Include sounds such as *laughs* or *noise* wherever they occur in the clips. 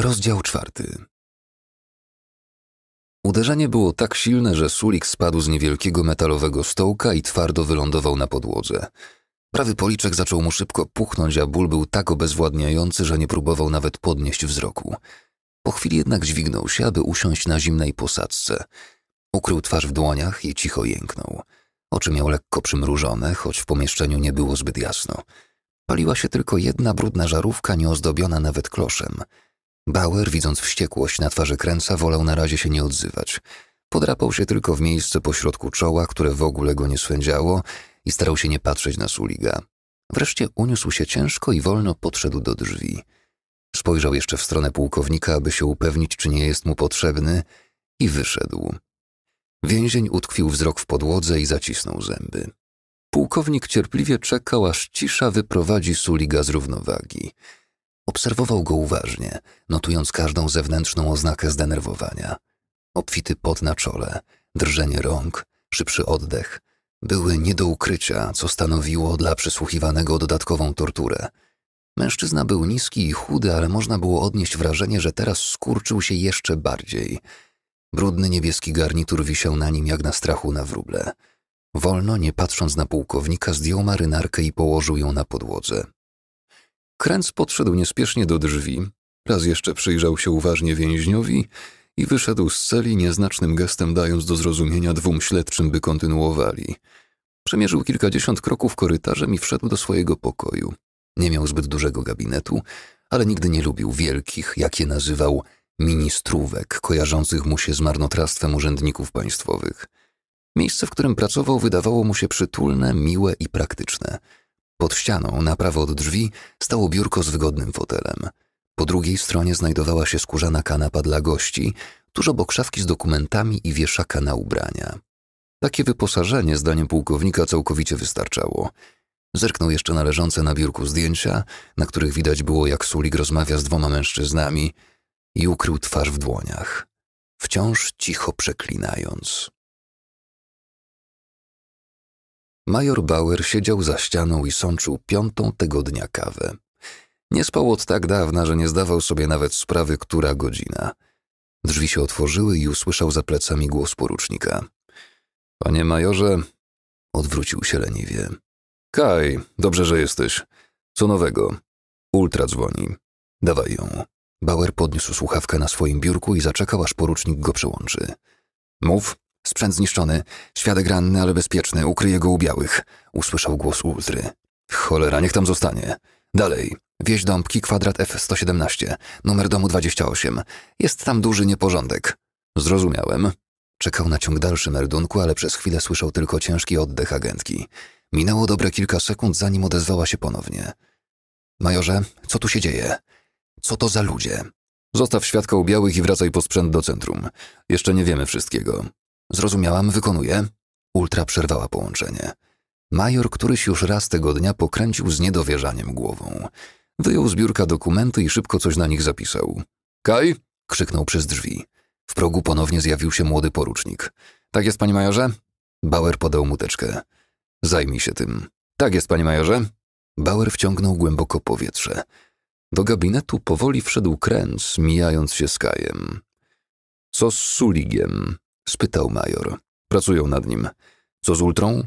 Rozdział czwarty. Uderzenie było tak silne, że sulik spadł z niewielkiego metalowego stołka i twardo wylądował na podłodze. Prawy policzek zaczął mu szybko puchnąć, a ból był tak obezwładniający, że nie próbował nawet podnieść wzroku. Po chwili jednak dźwignął się, aby usiąść na zimnej posadzce. Ukrył twarz w dłoniach i cicho jęknął. Oczy miał lekko przymrużone, choć w pomieszczeniu nie było zbyt jasno. Paliła się tylko jedna brudna żarówka, nieozdobiona nawet kloszem – Bauer, widząc wściekłość na twarzy Kręca, wolał na razie się nie odzywać. Podrapał się tylko w miejsce pośrodku czoła, które w ogóle go nie swędziało i starał się nie patrzeć na Suliga. Wreszcie uniósł się ciężko i wolno podszedł do drzwi. Spojrzał jeszcze w stronę pułkownika, aby się upewnić, czy nie jest mu potrzebny, i wyszedł. Więzień utkwił wzrok w podłodze i zacisnął zęby. Pułkownik cierpliwie czekał, aż cisza wyprowadzi Suliga z równowagi. Obserwował go uważnie, notując każdą zewnętrzną oznakę zdenerwowania. Obfity pot na czole, drżenie rąk, szybszy oddech były nie do ukrycia, co stanowiło dla przysłuchiwanego dodatkową torturę. Mężczyzna był niski i chudy, ale można było odnieść wrażenie, że teraz skurczył się jeszcze bardziej. Brudny niebieski garnitur wisiał na nim jak na strachu na wróble. Wolno, nie patrząc na pułkownika, zdjął marynarkę i położył ją na podłodze. Kręc podszedł niespiesznie do drzwi, raz jeszcze przyjrzał się uważnie więźniowi i wyszedł z celi, nieznacznym gestem dając do zrozumienia dwóm śledczym, by kontynuowali. Przemierzył kilkadziesiąt kroków korytarzem i wszedł do swojego pokoju. Nie miał zbyt dużego gabinetu, ale nigdy nie lubił wielkich, jak je nazywał, ministrówek, kojarzących mu się z marnotrawstwem urzędników państwowych. Miejsce, w którym pracował, wydawało mu się przytulne, miłe i praktyczne – pod ścianą, na prawo od drzwi, stało biurko z wygodnym fotelem. Po drugiej stronie znajdowała się skórzana kanapa dla gości, tuż obok szafki z dokumentami i wieszaka na ubrania. Takie wyposażenie, zdaniem pułkownika, całkowicie wystarczało. Zerknął jeszcze na leżące na biurku zdjęcia, na których widać było, jak Sulik rozmawia z dwoma mężczyznami i ukrył twarz w dłoniach, wciąż cicho przeklinając. Major Bauer siedział za ścianą i sączył piątą tego dnia kawę. Nie spał od tak dawna, że nie zdawał sobie nawet sprawy, która godzina. Drzwi się otworzyły i usłyszał za plecami głos porucznika. Panie majorze, odwrócił się leniwie. Kaj, dobrze, że jesteś. Co nowego? Ultra dzwoni. Dawaj ją. Bauer podniósł słuchawkę na swoim biurku i zaczekał, aż porucznik go przełączy. Mów, Sprzęt zniszczony, świadek ranny, ale bezpieczny, ukryje go u białych. Usłyszał głos Ulzry. Cholera, niech tam zostanie. Dalej. Wieś Dąbki, kwadrat F117, numer domu 28. Jest tam duży nieporządek. Zrozumiałem. Czekał na ciąg dalszy merdunku, ale przez chwilę słyszał tylko ciężki oddech agentki. Minęło dobre kilka sekund, zanim odezwała się ponownie. Majorze, co tu się dzieje? Co to za ludzie? Zostaw świadka u białych i wracaj po sprzęt do centrum. Jeszcze nie wiemy wszystkiego. Zrozumiałam, wykonuję. Ultra przerwała połączenie. Major któryś już raz tego dnia pokręcił z niedowierzaniem głową. Wyjął z biurka dokumenty i szybko coś na nich zapisał. Kaj! krzyknął przez drzwi. W progu ponownie zjawił się młody porucznik. Tak jest, panie majorze? Bauer podał muteczkę. Zajmij się tym. Tak jest, panie majorze. Bauer wciągnął głęboko powietrze. Do gabinetu powoli wszedł kręc, mijając się z Kajem. Co z Suligiem? spytał major. Pracują nad nim. Co z ultrą?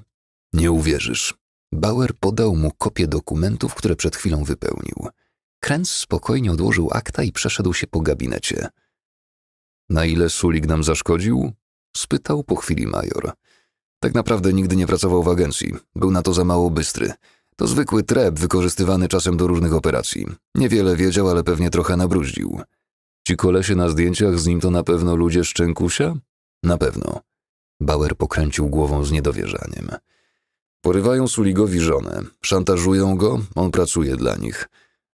Nie uwierzysz. Bauer podał mu kopię dokumentów, które przed chwilą wypełnił. Kręc spokojnie odłożył akta i przeszedł się po gabinecie. Na ile Sulik nam zaszkodził? spytał po chwili major. Tak naprawdę nigdy nie pracował w agencji. Był na to za mało bystry. To zwykły treb wykorzystywany czasem do różnych operacji. Niewiele wiedział, ale pewnie trochę nabruździł. Ci kolesie na zdjęciach z nim to na pewno ludzie Szczękusia? Na pewno. Bauer pokręcił głową z niedowierzaniem. Porywają Suligowi żonę, szantażują go, on pracuje dla nich.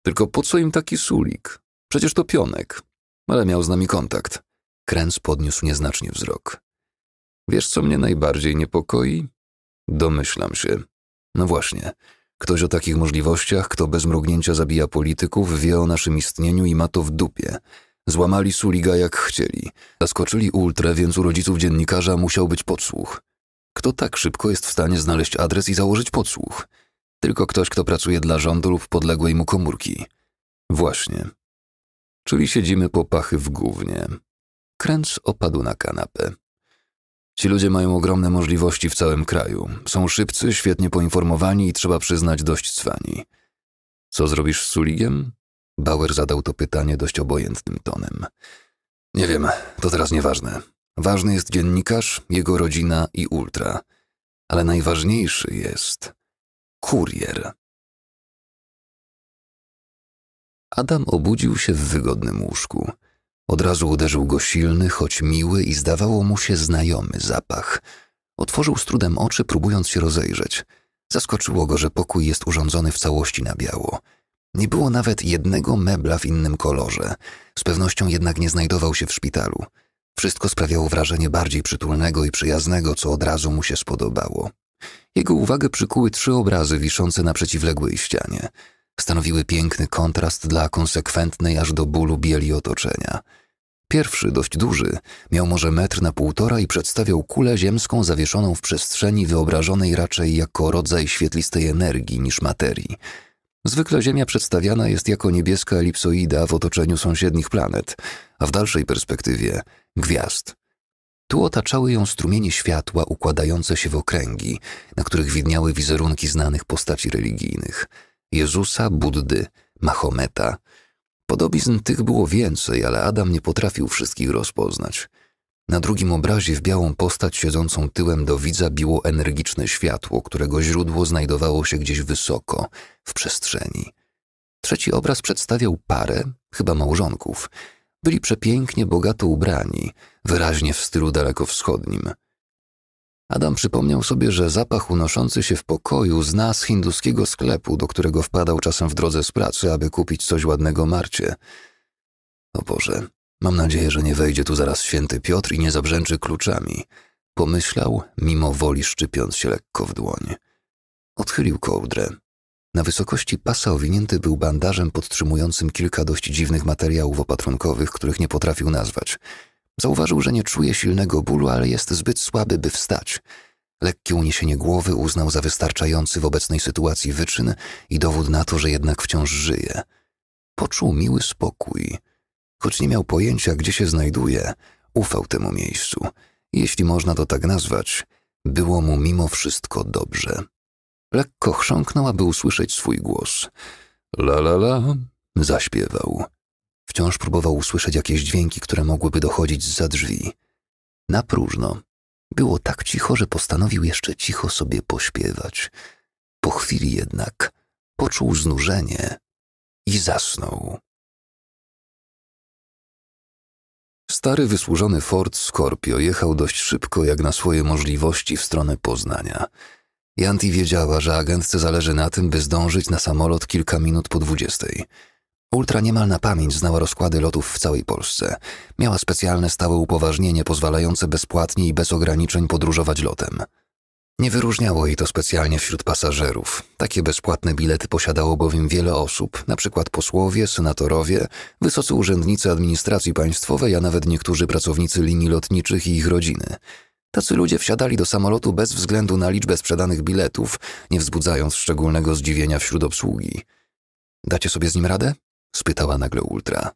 Tylko po co im taki Sulik? Przecież to pionek. Ale miał z nami kontakt. Kręc podniósł nieznacznie wzrok. Wiesz, co mnie najbardziej niepokoi? Domyślam się. No właśnie. Ktoś o takich możliwościach, kto bez mrugnięcia zabija polityków, wie o naszym istnieniu i ma to w dupie. Złamali Suliga jak chcieli. Zaskoczyli ultrę, więc u rodziców dziennikarza musiał być podsłuch. Kto tak szybko jest w stanie znaleźć adres i założyć podsłuch? Tylko ktoś, kto pracuje dla rządu lub podległej mu komórki. Właśnie. Czyli siedzimy po pachy w gównie. Kręc opadł na kanapę. Ci ludzie mają ogromne możliwości w całym kraju. Są szybcy, świetnie poinformowani i trzeba przyznać dość cwani. Co zrobisz z Suligiem? Bauer zadał to pytanie dość obojętnym tonem. Nie wiem, to teraz nieważne. Ważny jest dziennikarz, jego rodzina i ultra. Ale najważniejszy jest kurier. Adam obudził się w wygodnym łóżku. Od razu uderzył go silny, choć miły i zdawało mu się znajomy zapach. Otworzył z trudem oczy, próbując się rozejrzeć. Zaskoczyło go, że pokój jest urządzony w całości na biało – nie było nawet jednego mebla w innym kolorze. Z pewnością jednak nie znajdował się w szpitalu. Wszystko sprawiało wrażenie bardziej przytulnego i przyjaznego, co od razu mu się spodobało. Jego uwagę przykuły trzy obrazy wiszące na przeciwległej ścianie. Stanowiły piękny kontrast dla konsekwentnej aż do bólu bieli otoczenia. Pierwszy, dość duży, miał może metr na półtora i przedstawiał kulę ziemską zawieszoną w przestrzeni wyobrażonej raczej jako rodzaj świetlistej energii niż materii – Zwykle Ziemia przedstawiana jest jako niebieska elipsoida w otoczeniu sąsiednich planet, a w dalszej perspektywie gwiazd. Tu otaczały ją strumienie światła układające się w okręgi, na których widniały wizerunki znanych postaci religijnych Jezusa, Buddy, Mahometa. Podobizn tych było więcej, ale Adam nie potrafił wszystkich rozpoznać. Na drugim obrazie w białą postać siedzącą tyłem do widza biło energiczne światło, którego źródło znajdowało się gdzieś wysoko, w przestrzeni. Trzeci obraz przedstawiał parę, chyba małżonków. Byli przepięknie, bogato ubrani, wyraźnie w stylu dalekowschodnim. Adam przypomniał sobie, że zapach unoszący się w pokoju zna z hinduskiego sklepu, do którego wpadał czasem w drodze z pracy, aby kupić coś ładnego Marcie. O Boże, Mam nadzieję, że nie wejdzie tu zaraz święty Piotr i nie zabrzęczy kluczami. Pomyślał, mimo woli szczypiąc się lekko w dłoń. Odchylił kołdrę. Na wysokości pasa owinięty był bandażem podtrzymującym kilka dość dziwnych materiałów opatrunkowych, których nie potrafił nazwać. Zauważył, że nie czuje silnego bólu, ale jest zbyt słaby, by wstać. Lekkie uniesienie głowy uznał za wystarczający w obecnej sytuacji wyczyn i dowód na to, że jednak wciąż żyje. Poczuł miły spokój – choć nie miał pojęcia, gdzie się znajduje, ufał temu miejscu. Jeśli można to tak nazwać, było mu mimo wszystko dobrze. Lekko chrząknął, aby usłyszeć swój głos. La la la, zaśpiewał. Wciąż próbował usłyszeć jakieś dźwięki, które mogłyby dochodzić za drzwi. Na próżno. Było tak cicho, że postanowił jeszcze cicho sobie pośpiewać. Po chwili jednak poczuł znużenie i zasnął. Stary wysłużony Ford Scorpio jechał dość szybko jak na swoje możliwości w stronę Poznania. Janti wiedziała, że agentce zależy na tym, by zdążyć na samolot kilka minut po dwudziestej. Ultra niemal na pamięć znała rozkłady lotów w całej Polsce. Miała specjalne stałe upoważnienie pozwalające bezpłatnie i bez ograniczeń podróżować lotem. Nie wyróżniało jej to specjalnie wśród pasażerów. Takie bezpłatne bilety posiadało bowiem wiele osób, np. posłowie, senatorowie, wysocy urzędnicy administracji państwowej, a nawet niektórzy pracownicy linii lotniczych i ich rodziny. Tacy ludzie wsiadali do samolotu bez względu na liczbę sprzedanych biletów, nie wzbudzając szczególnego zdziwienia wśród obsługi. Dacie sobie z nim radę? spytała nagle Ultra.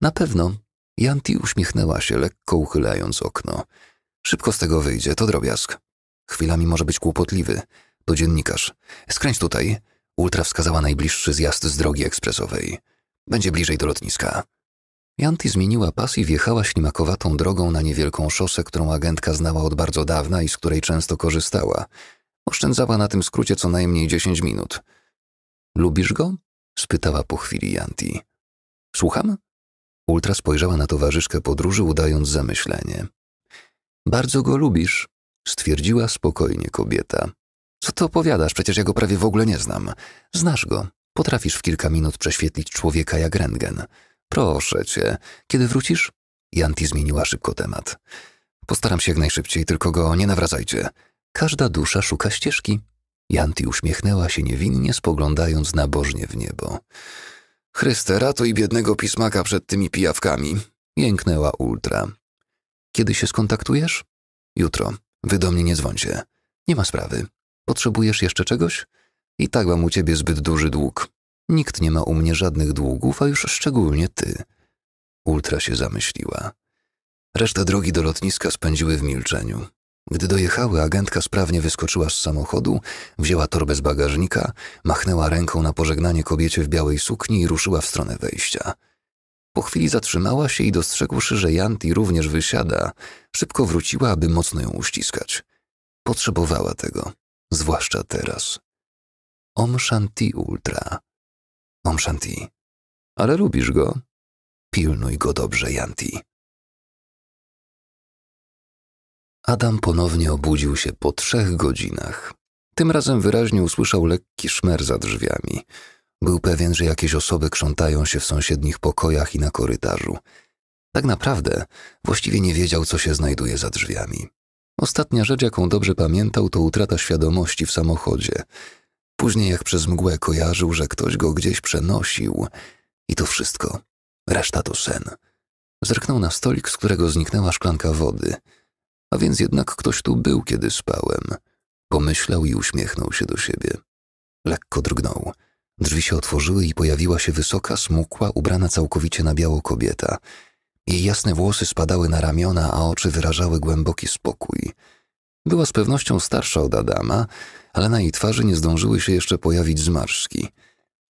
Na pewno. Janti uśmiechnęła się, lekko uchylając okno. Szybko z tego wyjdzie, to drobiazg. Chwilami może być kłopotliwy. To dziennikarz. Skręć tutaj. Ultra wskazała najbliższy zjazd z drogi ekspresowej. Będzie bliżej do lotniska. Janti zmieniła pas i wjechała ślimakowatą drogą na niewielką szosę, którą agentka znała od bardzo dawna i z której często korzystała. Oszczędzała na tym skrócie co najmniej 10 minut. Lubisz go? spytała po chwili Janti. Słucham? Ultra spojrzała na towarzyszkę podróży, udając zamyślenie. Bardzo go lubisz, stwierdziła spokojnie kobieta. Co ty opowiadasz? Przecież ja go prawie w ogóle nie znam. Znasz go. Potrafisz w kilka minut prześwietlić człowieka jak rentgen. Proszę cię, kiedy wrócisz? Janti zmieniła szybko temat. Postaram się jak najszybciej, tylko go nie nawracajcie. Każda dusza szuka ścieżki. Janti uśmiechnęła się niewinnie, spoglądając nabożnie w niebo. Chryste, i biednego pismaka przed tymi pijawkami. Jęknęła Ultra. Kiedy się skontaktujesz? Jutro. Wy do mnie nie dzwońcie. Nie ma sprawy. Potrzebujesz jeszcze czegoś? I tak mam u ciebie zbyt duży dług. Nikt nie ma u mnie żadnych długów, a już szczególnie ty. Ultra się zamyśliła. Reszta drogi do lotniska spędziły w milczeniu. Gdy dojechały, agentka sprawnie wyskoczyła z samochodu, wzięła torbę z bagażnika, machnęła ręką na pożegnanie kobiecie w białej sukni i ruszyła w stronę wejścia. Po chwili zatrzymała się i dostrzegłszy, że Janti również wysiada, szybko wróciła, aby mocno ją uściskać. Potrzebowała tego, zwłaszcza teraz. Om Shanti Ultra. Om Shanti. Ale lubisz go? Pilnuj go dobrze, Janti. Adam ponownie obudził się po trzech godzinach. Tym razem wyraźnie usłyszał lekki szmer za drzwiami. Był pewien, że jakieś osoby krzątają się w sąsiednich pokojach i na korytarzu. Tak naprawdę właściwie nie wiedział, co się znajduje za drzwiami. Ostatnia rzecz, jaką dobrze pamiętał, to utrata świadomości w samochodzie. Później, jak przez mgłę kojarzył, że ktoś go gdzieś przenosił. I to wszystko. Reszta to sen. Zerknął na stolik, z którego zniknęła szklanka wody. A więc jednak ktoś tu był, kiedy spałem. Pomyślał i uśmiechnął się do siebie. Lekko drgnął. Drzwi się otworzyły i pojawiła się wysoka, smukła, ubrana całkowicie na biało kobieta. Jej jasne włosy spadały na ramiona, a oczy wyrażały głęboki spokój. Była z pewnością starsza od Adama, ale na jej twarzy nie zdążyły się jeszcze pojawić zmarszki.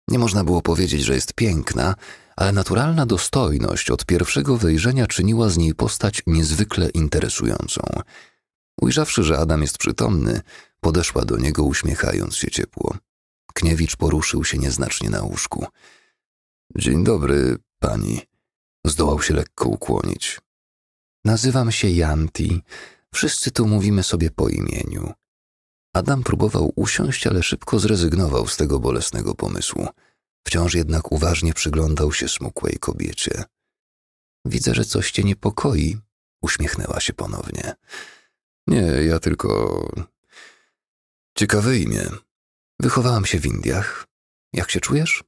Nie można było powiedzieć, że jest piękna, ale naturalna dostojność od pierwszego wejrzenia czyniła z niej postać niezwykle interesującą. Ujrzawszy, że Adam jest przytomny, podeszła do niego uśmiechając się ciepło. Kniewicz poruszył się nieznacznie na łóżku. Dzień dobry, pani. Zdołał się lekko ukłonić. Nazywam się Janti. Wszyscy tu mówimy sobie po imieniu. Adam próbował usiąść, ale szybko zrezygnował z tego bolesnego pomysłu. Wciąż jednak uważnie przyglądał się smukłej kobiecie. Widzę, że coś cię niepokoi, uśmiechnęła się ponownie. Nie, ja tylko. Ciekawe imię, Wychowałam się w Indiach. Jak się czujesz?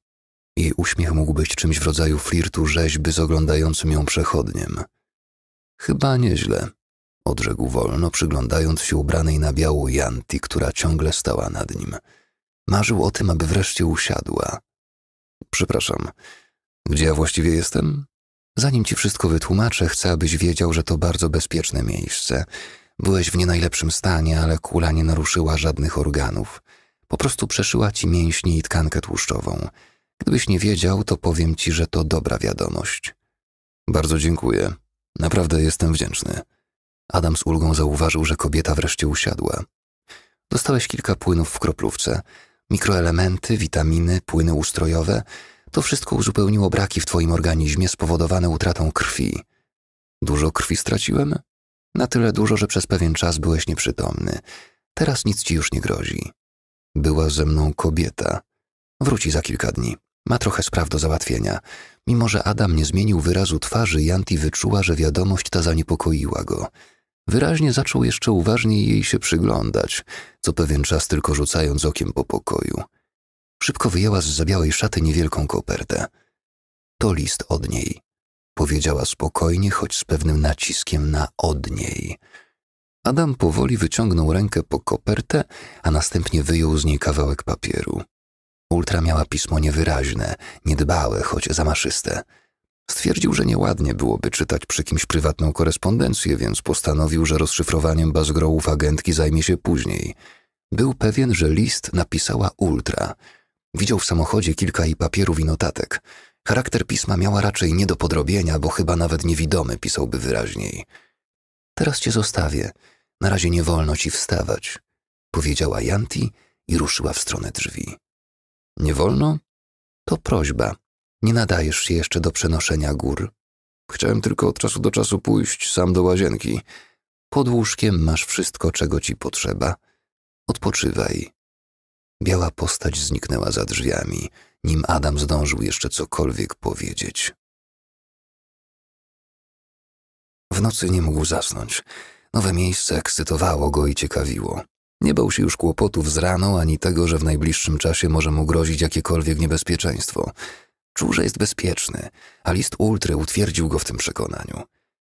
Jej uśmiech mógł być czymś w rodzaju flirtu rzeźby z oglądającym ją przechodniem. Chyba nieźle, odrzekł wolno, przyglądając się ubranej na biało Janti, która ciągle stała nad nim. Marzył o tym, aby wreszcie usiadła. Przepraszam, gdzie ja właściwie jestem? Zanim ci wszystko wytłumaczę, chcę, abyś wiedział, że to bardzo bezpieczne miejsce. Byłeś w nie najlepszym stanie, ale kula nie naruszyła żadnych organów. Po prostu przeszyła ci mięśnie i tkankę tłuszczową. Gdybyś nie wiedział, to powiem ci, że to dobra wiadomość. Bardzo dziękuję. Naprawdę jestem wdzięczny. Adam z ulgą zauważył, że kobieta wreszcie usiadła. Dostałeś kilka płynów w kroplówce. Mikroelementy, witaminy, płyny ustrojowe. To wszystko uzupełniło braki w twoim organizmie spowodowane utratą krwi. Dużo krwi straciłem? Na tyle dużo, że przez pewien czas byłeś nieprzytomny. Teraz nic ci już nie grozi. Była ze mną kobieta. Wróci za kilka dni. Ma trochę spraw do załatwienia. Mimo, że Adam nie zmienił wyrazu twarzy, Janti wyczuła, że wiadomość ta zaniepokoiła go. Wyraźnie zaczął jeszcze uważniej jej się przyglądać, co pewien czas tylko rzucając okiem po pokoju. Szybko wyjęła z zabiałej szaty niewielką kopertę. To list od niej, powiedziała spokojnie, choć z pewnym naciskiem na od niej. Adam powoli wyciągnął rękę po kopertę, a następnie wyjął z niej kawałek papieru. Ultra miała pismo niewyraźne, niedbałe, choć zamaszyste. Stwierdził, że nieładnie byłoby czytać przy kimś prywatną korespondencję, więc postanowił, że rozszyfrowaniem bazgrołów agentki zajmie się później. Był pewien, że list napisała Ultra. Widział w samochodzie kilka i papierów i notatek. Charakter pisma miała raczej nie do podrobienia, bo chyba nawet niewidomy pisałby wyraźniej. Teraz cię zostawię. Na razie nie wolno ci wstawać, powiedziała Janti i ruszyła w stronę drzwi. Nie wolno? To prośba. Nie nadajesz się jeszcze do przenoszenia gór. Chciałem tylko od czasu do czasu pójść sam do łazienki. Pod łóżkiem masz wszystko, czego ci potrzeba. Odpoczywaj. Biała postać zniknęła za drzwiami, nim Adam zdążył jeszcze cokolwiek powiedzieć. W nocy nie mógł zasnąć. Nowe miejsce ekscytowało go i ciekawiło. Nie bał się już kłopotów z rano ani tego, że w najbliższym czasie może mu grozić jakiekolwiek niebezpieczeństwo. Czuł, że jest bezpieczny, a list ultry utwierdził go w tym przekonaniu.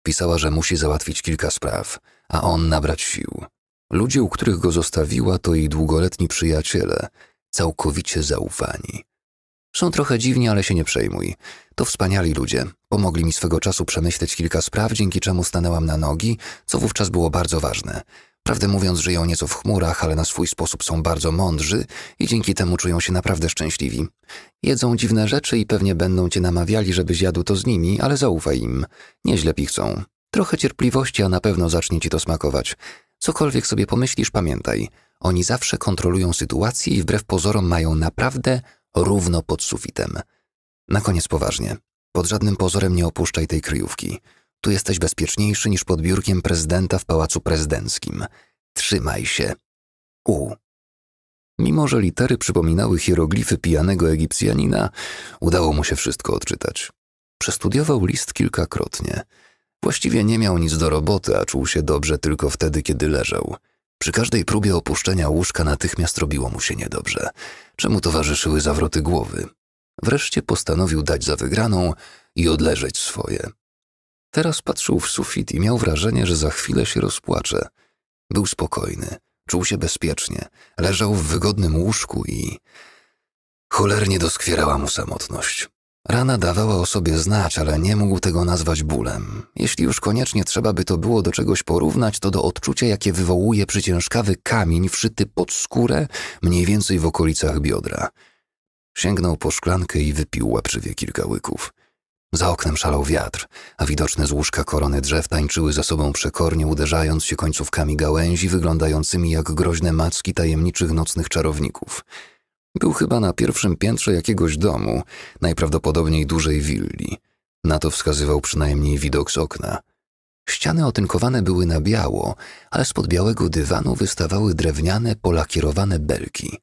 Pisała, że musi załatwić kilka spraw, a on nabrać sił. Ludzie, u których go zostawiła, to jej długoletni przyjaciele, całkowicie zaufani. Są trochę dziwni, ale się nie przejmuj. To wspaniali ludzie. Pomogli mi swego czasu przemyśleć kilka spraw, dzięki czemu stanęłam na nogi, co wówczas było bardzo ważne. Prawdę mówiąc, żyją nieco w chmurach, ale na swój sposób są bardzo mądrzy i dzięki temu czują się naprawdę szczęśliwi. Jedzą dziwne rzeczy i pewnie będą cię namawiali, żebyś jadł to z nimi, ale zaufaj im. Nieźle pichcą. Trochę cierpliwości, a na pewno zacznie ci to smakować. Cokolwiek sobie pomyślisz, pamiętaj. Oni zawsze kontrolują sytuację i wbrew pozorom mają naprawdę równo pod sufitem. Na koniec poważnie. Pod żadnym pozorem nie opuszczaj tej kryjówki. Tu jesteś bezpieczniejszy niż pod biurkiem prezydenta w pałacu prezydenckim. Trzymaj się. U. Mimo, że litery przypominały hieroglify pijanego Egipcjanina, udało mu się wszystko odczytać. Przestudiował list kilkakrotnie. Właściwie nie miał nic do roboty, a czuł się dobrze tylko wtedy, kiedy leżał. Przy każdej próbie opuszczenia łóżka natychmiast robiło mu się niedobrze, czemu towarzyszyły zawroty głowy. Wreszcie postanowił dać za wygraną i odleżeć swoje. Teraz patrzył w sufit i miał wrażenie, że za chwilę się rozpłacze. Był spokojny, czuł się bezpiecznie, leżał w wygodnym łóżku i... Cholernie doskwierała mu samotność. Rana dawała o sobie znać, ale nie mógł tego nazwać bólem. Jeśli już koniecznie trzeba by to było do czegoś porównać, to do odczucia, jakie wywołuje przyciężkawy kamień wszyty pod skórę, mniej więcej w okolicach biodra. Sięgnął po szklankę i wypił łaprzywie kilka łyków. Za oknem szalał wiatr, a widoczne z łóżka korony drzew tańczyły za sobą przekornie, uderzając się końcówkami gałęzi, wyglądającymi jak groźne macki tajemniczych nocnych czarowników – był chyba na pierwszym piętrze jakiegoś domu, najprawdopodobniej dużej willi. Na to wskazywał przynajmniej widok z okna. Ściany otynkowane były na biało, ale spod białego dywanu wystawały drewniane, polakierowane belki.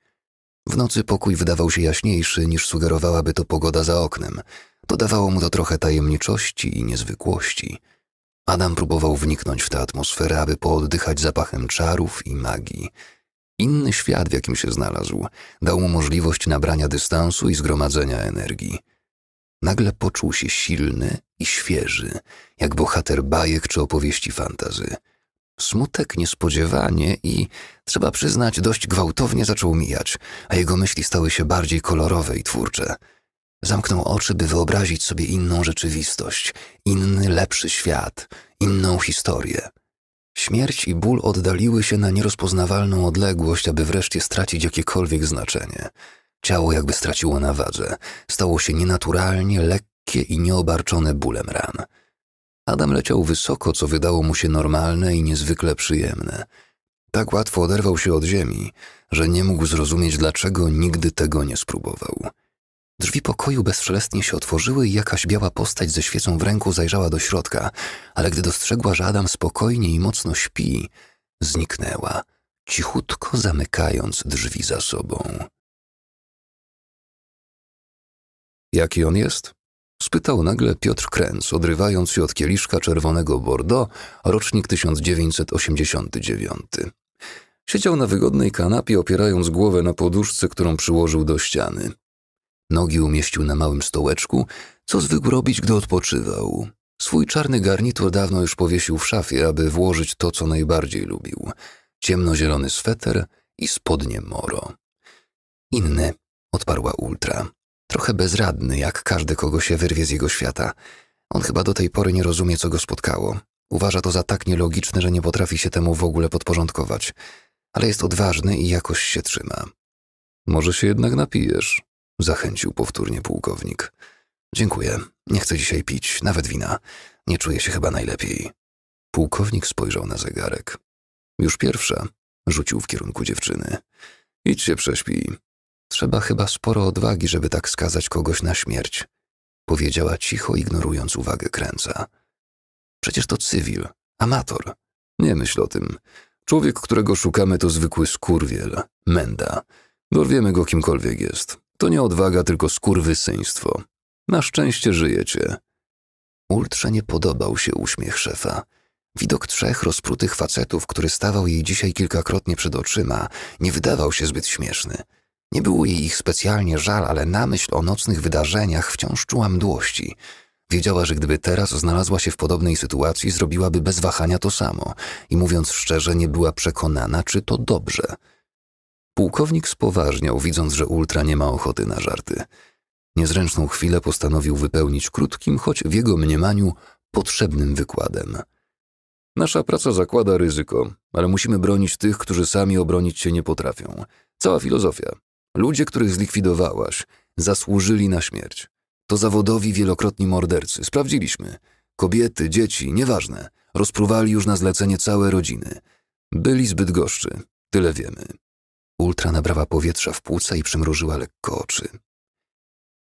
W nocy pokój wydawał się jaśniejszy niż sugerowałaby to pogoda za oknem. Dodawało mu to trochę tajemniczości i niezwykłości. Adam próbował wniknąć w tę atmosferę, aby pooddychać zapachem czarów i magii. Inny świat, w jakim się znalazł, dał mu możliwość nabrania dystansu i zgromadzenia energii. Nagle poczuł się silny i świeży, jak bohater bajek czy opowieści fantazy. Smutek niespodziewanie i, trzeba przyznać, dość gwałtownie zaczął mijać, a jego myśli stały się bardziej kolorowe i twórcze. Zamknął oczy, by wyobrazić sobie inną rzeczywistość, inny, lepszy świat, inną historię. Śmierć i ból oddaliły się na nierozpoznawalną odległość, aby wreszcie stracić jakiekolwiek znaczenie. Ciało jakby straciło na wadze, stało się nienaturalnie lekkie i nieobarczone bólem ran. Adam leciał wysoko, co wydało mu się normalne i niezwykle przyjemne. Tak łatwo oderwał się od ziemi, że nie mógł zrozumieć, dlaczego nigdy tego nie spróbował. Drzwi pokoju bezszelestnie się otworzyły i jakaś biała postać ze świecą w ręku zajrzała do środka, ale gdy dostrzegła, że Adam spokojnie i mocno śpi, zniknęła, cichutko zamykając drzwi za sobą. Jaki on jest? spytał nagle Piotr Kręc, odrywając się od kieliszka czerwonego Bordeaux, rocznik 1989. Siedział na wygodnej kanapie, opierając głowę na poduszce, którą przyłożył do ściany. Nogi umieścił na małym stołeczku, co zwykł robić, gdy odpoczywał. Swój czarny garnitur dawno już powiesił w szafie, aby włożyć to, co najbardziej lubił. Ciemnozielony sweter i spodnie moro. Inny, odparła Ultra. Trochę bezradny, jak każdy, kogo się wyrwie z jego świata. On chyba do tej pory nie rozumie, co go spotkało. Uważa to za tak nielogiczne, że nie potrafi się temu w ogóle podporządkować. Ale jest odważny i jakoś się trzyma. Może się jednak napijesz, zachęcił powtórnie pułkownik. Dziękuję. Nie chcę dzisiaj pić, nawet wina. Nie czuję się chyba najlepiej. Pułkownik spojrzał na zegarek. Już pierwsza, rzucił w kierunku dziewczyny. Idź się prześpij. Trzeba chyba sporo odwagi, żeby tak skazać kogoś na śmierć, powiedziała cicho, ignorując uwagę kręca. Przecież to cywil, amator. Nie myśl o tym. Człowiek, którego szukamy, to zwykły skurwiel, menda. Dorwiemy go kimkolwiek jest. To nie odwaga, tylko skurwysyństwo. Na szczęście żyjecie. Ultrze nie podobał się uśmiech szefa. Widok trzech rozprutych facetów, który stawał jej dzisiaj kilkakrotnie przed oczyma, nie wydawał się zbyt śmieszny. Nie było jej ich specjalnie żal, ale na myśl o nocnych wydarzeniach wciąż czuła mdłości. Wiedziała, że gdyby teraz znalazła się w podobnej sytuacji, zrobiłaby bez wahania to samo i mówiąc szczerze, nie była przekonana, czy to dobrze. Pułkownik spoważniał, widząc, że Ultra nie ma ochoty na żarty. Niezręczną chwilę postanowił wypełnić krótkim, choć w jego mniemaniu potrzebnym wykładem. Nasza praca zakłada ryzyko, ale musimy bronić tych, którzy sami obronić się nie potrafią. Cała filozofia. Ludzie, których zlikwidowałaś, zasłużyli na śmierć. To zawodowi wielokrotni mordercy. Sprawdziliśmy. Kobiety, dzieci, nieważne. Rozpruwali już na zlecenie całe rodziny. Byli zbyt goszczy. Tyle wiemy. Ultra nabrała powietrza w płuca i przymrużyła lekko oczy.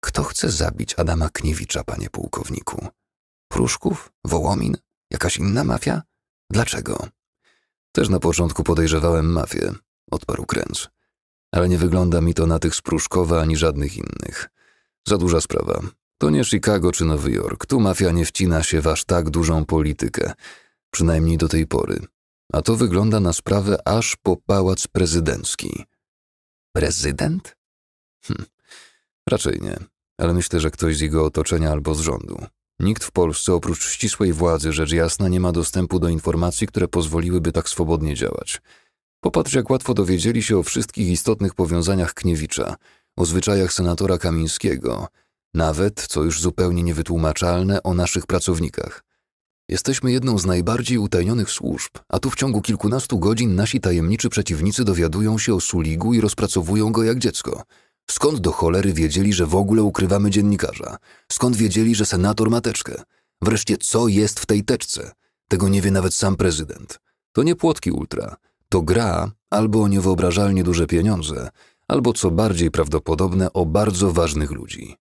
Kto chce zabić Adama Kniewicza, panie pułkowniku? Pruszków? Wołomin? Jakaś inna mafia? Dlaczego? Też na początku podejrzewałem mafię, odparł Kręc. Ale nie wygląda mi to na tych z Pruszkowa ani żadnych innych. Za duża sprawa. To nie Chicago czy Nowy Jork. Tu mafia nie wcina się w aż tak dużą politykę. Przynajmniej do tej pory a to wygląda na sprawę aż po pałac prezydencki. Prezydent? Hm. Raczej nie, ale myślę, że ktoś z jego otoczenia albo z rządu. Nikt w Polsce oprócz ścisłej władzy, rzecz jasna, nie ma dostępu do informacji, które pozwoliłyby tak swobodnie działać. Popatrz, jak łatwo dowiedzieli się o wszystkich istotnych powiązaniach Kniewicza, o zwyczajach senatora Kamińskiego, nawet, co już zupełnie niewytłumaczalne, o naszych pracownikach. Jesteśmy jedną z najbardziej utajnionych służb, a tu w ciągu kilkunastu godzin nasi tajemniczy przeciwnicy dowiadują się o Suligu i rozpracowują go jak dziecko. Skąd do cholery wiedzieli, że w ogóle ukrywamy dziennikarza? Skąd wiedzieli, że senator ma teczkę? Wreszcie co jest w tej teczce? Tego nie wie nawet sam prezydent. To nie płotki ultra. To gra albo o niewyobrażalnie duże pieniądze, albo co bardziej prawdopodobne o bardzo ważnych ludzi.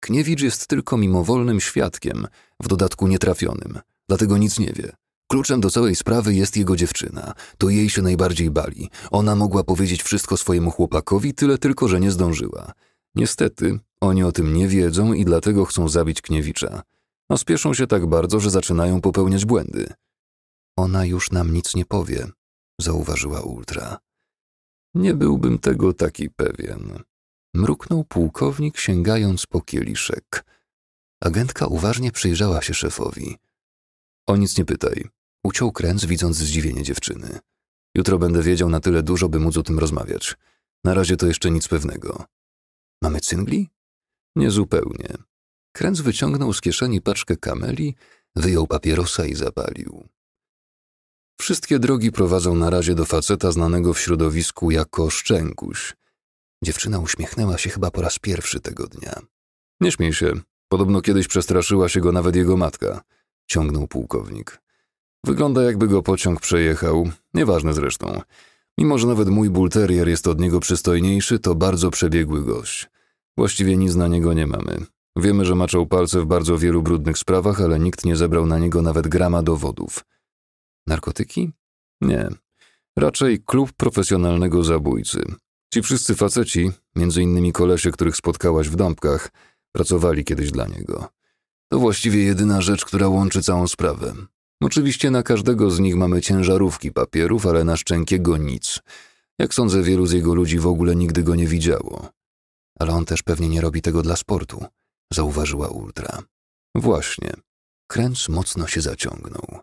Kniewicz jest tylko mimowolnym świadkiem, w dodatku nietrafionym, dlatego nic nie wie. Kluczem do całej sprawy jest jego dziewczyna. To jej się najbardziej bali. Ona mogła powiedzieć wszystko swojemu chłopakowi, tyle tylko, że nie zdążyła. Niestety, oni o tym nie wiedzą i dlatego chcą zabić Kniewicza. A no, spieszą się tak bardzo, że zaczynają popełniać błędy. Ona już nam nic nie powie, zauważyła Ultra. Nie byłbym tego taki pewien mruknął pułkownik, sięgając po kieliszek. Agentka uważnie przyjrzała się szefowi. O nic nie pytaj. Uciął kręc, widząc zdziwienie dziewczyny. Jutro będę wiedział na tyle dużo, by móc o tym rozmawiać. Na razie to jeszcze nic pewnego. Mamy cyngli? Niezupełnie. Kręc wyciągnął z kieszeni paczkę kameli, wyjął papierosa i zapalił. Wszystkie drogi prowadzą na razie do faceta znanego w środowisku jako Szczękuś. Dziewczyna uśmiechnęła się chyba po raz pierwszy tego dnia. Nie śmiej się. Podobno kiedyś przestraszyła się go nawet jego matka, ciągnął pułkownik. Wygląda jakby go pociąg przejechał, nieważne zresztą. Mimo, że nawet mój bulterier jest od niego przystojniejszy, to bardzo przebiegły gość. Właściwie nic na niego nie mamy. Wiemy, że maczał palce w bardzo wielu brudnych sprawach, ale nikt nie zebrał na niego nawet grama dowodów. Narkotyki? Nie. Raczej klub profesjonalnego zabójcy. Ci wszyscy faceci, między innymi kolesie, których spotkałaś w dąbkach, pracowali kiedyś dla niego. To właściwie jedyna rzecz, która łączy całą sprawę. Oczywiście na każdego z nich mamy ciężarówki papierów, ale na Szczękiego nic. Jak sądzę, wielu z jego ludzi w ogóle nigdy go nie widziało. Ale on też pewnie nie robi tego dla sportu, zauważyła Ultra. Właśnie. Kręc mocno się zaciągnął.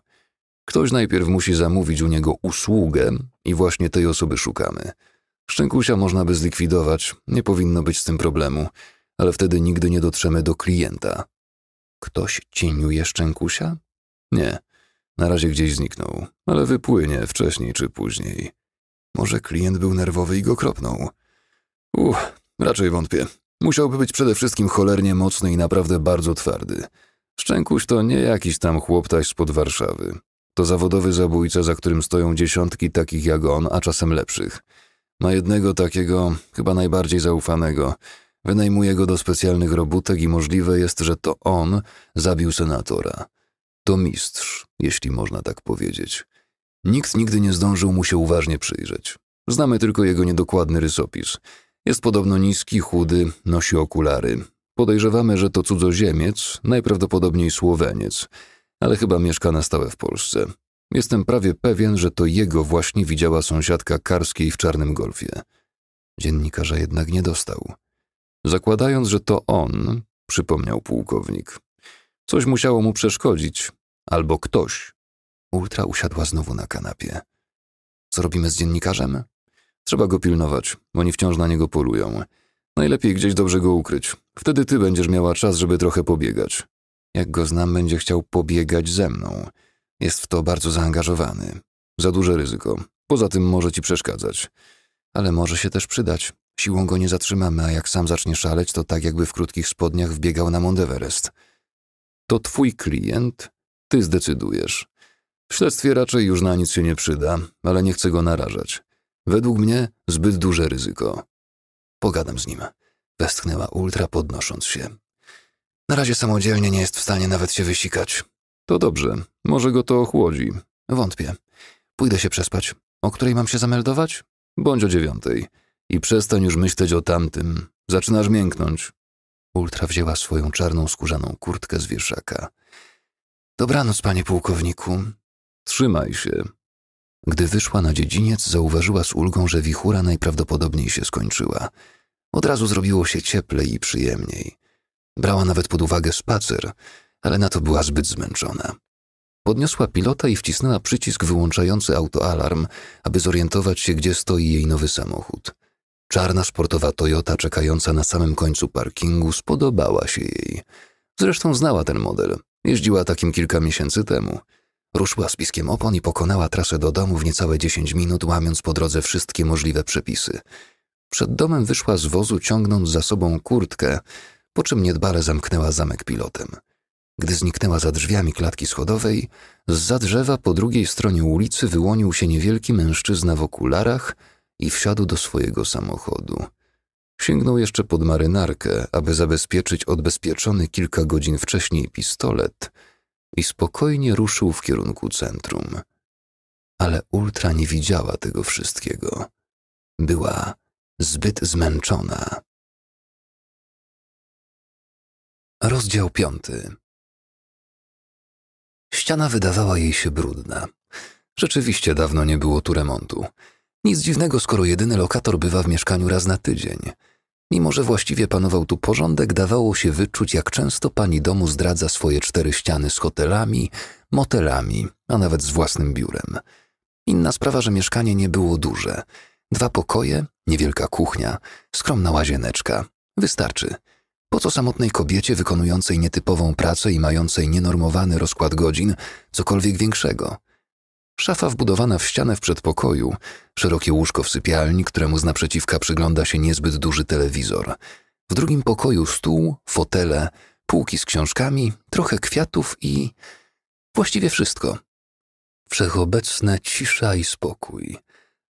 Ktoś najpierw musi zamówić u niego usługę i właśnie tej osoby szukamy – Szczękusia można by zlikwidować, nie powinno być z tym problemu, ale wtedy nigdy nie dotrzemy do klienta. Ktoś cieniuje Szczękusia? Nie, na razie gdzieś zniknął, ale wypłynie wcześniej czy później. Może klient był nerwowy i go kropnął. Uff, raczej wątpię. Musiałby być przede wszystkim cholernie mocny i naprawdę bardzo twardy. Szczękuś to nie jakiś tam chłoptaś spod Warszawy. To zawodowy zabójca, za którym stoją dziesiątki takich jak on, a czasem lepszych. Na no jednego takiego, chyba najbardziej zaufanego, wynajmuje go do specjalnych robótek i możliwe jest, że to on zabił senatora. To mistrz, jeśli można tak powiedzieć. Nikt nigdy nie zdążył mu się uważnie przyjrzeć. Znamy tylko jego niedokładny rysopis. Jest podobno niski, chudy, nosi okulary. Podejrzewamy, że to cudzoziemiec, najprawdopodobniej Słoweniec, ale chyba mieszka na stałe w Polsce. Jestem prawie pewien, że to jego właśnie widziała sąsiadka Karskiej w czarnym golfie. Dziennikarza jednak nie dostał. Zakładając, że to on, przypomniał pułkownik. Coś musiało mu przeszkodzić, albo ktoś. Ultra usiadła znowu na kanapie. Co robimy z dziennikarzem? Trzeba go pilnować, oni wciąż na niego polują. Najlepiej gdzieś dobrze go ukryć. Wtedy ty będziesz miała czas, żeby trochę pobiegać. Jak go znam, będzie chciał pobiegać ze mną. Jest w to bardzo zaangażowany. Za duże ryzyko. Poza tym może ci przeszkadzać. Ale może się też przydać. Siłą go nie zatrzymamy, a jak sam zacznie szaleć, to tak jakby w krótkich spodniach wbiegał na Mount Everest. To twój klient, ty zdecydujesz. W śledztwie raczej już na nic się nie przyda, ale nie chcę go narażać. Według mnie zbyt duże ryzyko. Pogadam z nim. Westchnęła Ultra podnosząc się. Na razie samodzielnie nie jest w stanie nawet się wysikać. To dobrze, może go to ochłodzi. Wątpię. Pójdę się przespać. O której mam się zameldować? Bądź o dziewiątej. I przestań już myśleć o tamtym. Zaczynasz mięknąć. Ultra wzięła swoją czarną skórzaną kurtkę z wieszaka. Dobranoc, panie pułkowniku. Trzymaj się. Gdy wyszła na dziedziniec, zauważyła z ulgą, że wichura najprawdopodobniej się skończyła. Od razu zrobiło się cieplej i przyjemniej. Brała nawet pod uwagę spacer – ale na to była zbyt zmęczona. Podniosła pilota i wcisnęła przycisk wyłączający autoalarm, aby zorientować się, gdzie stoi jej nowy samochód. Czarna sportowa Toyota czekająca na samym końcu parkingu spodobała się jej. Zresztą znała ten model. Jeździła takim kilka miesięcy temu. Ruszyła z piskiem opon i pokonała trasę do domu w niecałe 10 minut, łamiąc po drodze wszystkie możliwe przepisy. Przed domem wyszła z wozu, ciągnąc za sobą kurtkę, po czym niedbale zamknęła zamek pilotem. Gdy zniknęła za drzwiami klatki schodowej, z drzewa po drugiej stronie ulicy wyłonił się niewielki mężczyzna w okularach i wsiadł do swojego samochodu. Sięgnął jeszcze pod marynarkę, aby zabezpieczyć odbezpieczony kilka godzin wcześniej pistolet i spokojnie ruszył w kierunku centrum. Ale Ultra nie widziała tego wszystkiego. Była zbyt zmęczona. Rozdział piąty. Ściana wydawała jej się brudna. Rzeczywiście dawno nie było tu remontu. Nic dziwnego, skoro jedyny lokator bywa w mieszkaniu raz na tydzień. Mimo, że właściwie panował tu porządek, dawało się wyczuć, jak często pani domu zdradza swoje cztery ściany z hotelami, motelami, a nawet z własnym biurem. Inna sprawa, że mieszkanie nie było duże. Dwa pokoje, niewielka kuchnia, skromna łazieneczka. Wystarczy. Po co samotnej kobiecie wykonującej nietypową pracę i mającej nienormowany rozkład godzin cokolwiek większego? Szafa wbudowana w ścianę w przedpokoju, szerokie łóżko w sypialni, któremu z naprzeciwka przygląda się niezbyt duży telewizor. W drugim pokoju stół, fotele, półki z książkami, trochę kwiatów i właściwie wszystko. Wszechobecna cisza i spokój.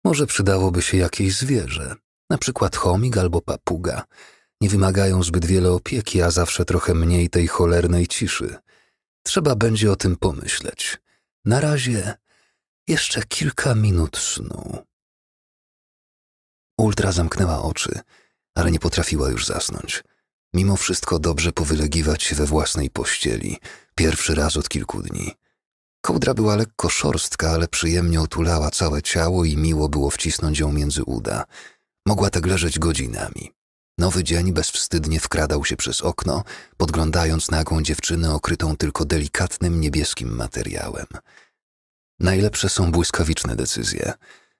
Może przydałoby się jakieś zwierzę, na przykład chomik albo papuga. Nie wymagają zbyt wiele opieki, a zawsze trochę mniej tej cholernej ciszy. Trzeba będzie o tym pomyśleć. Na razie jeszcze kilka minut snu. Ultra zamknęła oczy, ale nie potrafiła już zasnąć. Mimo wszystko dobrze powylegiwać się we własnej pościeli, pierwszy raz od kilku dni. Kołdra była lekko szorstka, ale przyjemnie otulała całe ciało i miło było wcisnąć ją między uda. Mogła tak leżeć godzinami. Nowy dzień bezwstydnie wkradał się przez okno, podglądając nagą dziewczynę okrytą tylko delikatnym niebieskim materiałem. Najlepsze są błyskawiczne decyzje.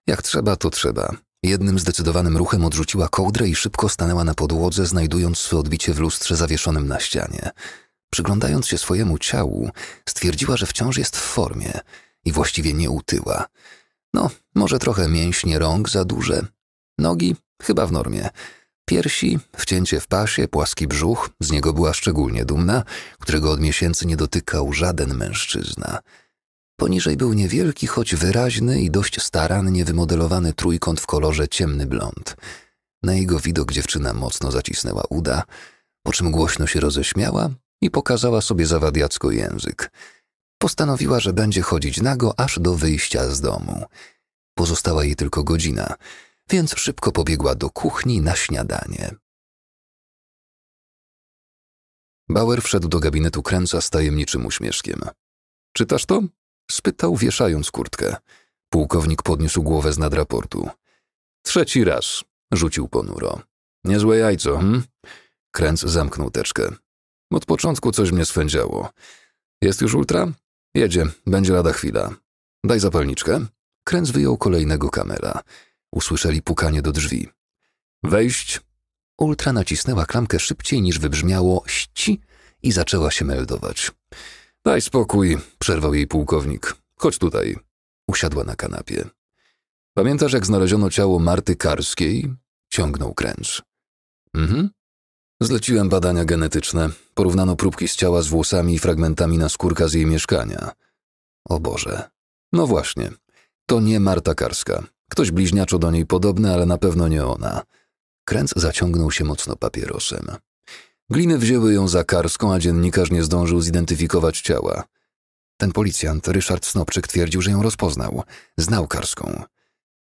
Jak trzeba, to trzeba. Jednym zdecydowanym ruchem odrzuciła kołdrę i szybko stanęła na podłodze, znajdując swoje odbicie w lustrze zawieszonym na ścianie. Przyglądając się swojemu ciału, stwierdziła, że wciąż jest w formie i właściwie nie utyła. No, może trochę mięśnie rąk za duże. Nogi chyba w normie. Piersi, wcięcie w pasie, płaski brzuch, z niego była szczególnie dumna, którego od miesięcy nie dotykał żaden mężczyzna. Poniżej był niewielki, choć wyraźny i dość starannie wymodelowany trójkąt w kolorze ciemny blond. Na jego widok dziewczyna mocno zacisnęła uda, po czym głośno się roześmiała i pokazała sobie zawadiacko język. Postanowiła, że będzie chodzić nago aż do wyjścia z domu. Pozostała jej tylko godzina — więc szybko pobiegła do kuchni na śniadanie. Bauer wszedł do gabinetu kręca z tajemniczym uśmieszkiem. Czytasz to? spytał, wieszając kurtkę. Pułkownik podniósł głowę z nadraportu. Trzeci raz, rzucił ponuro. Niezłe jajco, hm? Kręc zamknął teczkę. Od początku coś mnie swędziało. Jest już ultra? Jedzie, będzie lada chwila. Daj zapalniczkę. Kręc wyjął kolejnego kamera. Usłyszeli pukanie do drzwi. Wejść! Ultra nacisnęła klamkę szybciej niż wybrzmiało ści i zaczęła się meldować. Daj spokój, przerwał jej pułkownik. Chodź tutaj. Usiadła na kanapie. Pamiętasz, jak znaleziono ciało Marty Karskiej? Ciągnął kręcz. Mhm. Zleciłem badania genetyczne. Porównano próbki z ciała z włosami i fragmentami skórka z jej mieszkania. O Boże. No właśnie. To nie Marta Karska. Ktoś bliźniaczo do niej podobny, ale na pewno nie ona. Kręc zaciągnął się mocno papierosem. Gliny wzięły ją za karską, a dziennikarz nie zdążył zidentyfikować ciała. Ten policjant, Ryszard Snopczyk, twierdził, że ją rozpoznał. Znał karską.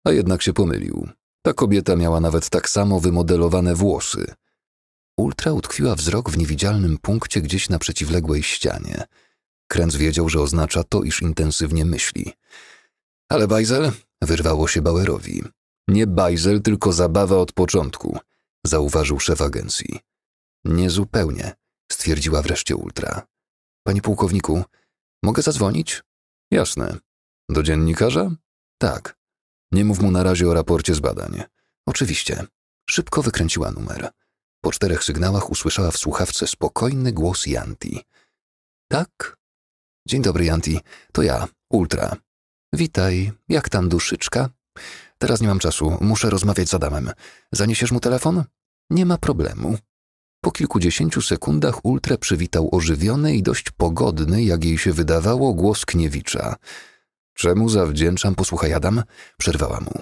A jednak się pomylił. Ta kobieta miała nawet tak samo wymodelowane włosy. Ultra utkwiła wzrok w niewidzialnym punkcie gdzieś na przeciwległej ścianie. Kręc wiedział, że oznacza to, iż intensywnie myśli. Ale Bajzel, Wyrwało się Bauerowi. Nie bajzel, tylko zabawa od początku, zauważył szef agencji. Niezupełnie, stwierdziła wreszcie Ultra. Panie pułkowniku, mogę zadzwonić? Jasne. Do dziennikarza? Tak. Nie mów mu na razie o raporcie z badań. Oczywiście. Szybko wykręciła numer. Po czterech sygnałach usłyszała w słuchawce spokojny głos Janti. Tak? Dzień dobry, Janti. To ja, Ultra. Witaj, jak tam duszyczka? Teraz nie mam czasu, muszę rozmawiać z Adamem. Zaniesiesz mu telefon? Nie ma problemu. Po kilkudziesięciu sekundach Ultra przywitał ożywiony i dość pogodny, jak jej się wydawało, głos Kniewicza. Czemu zawdzięczam, posłuchaj Adam? Przerwała mu.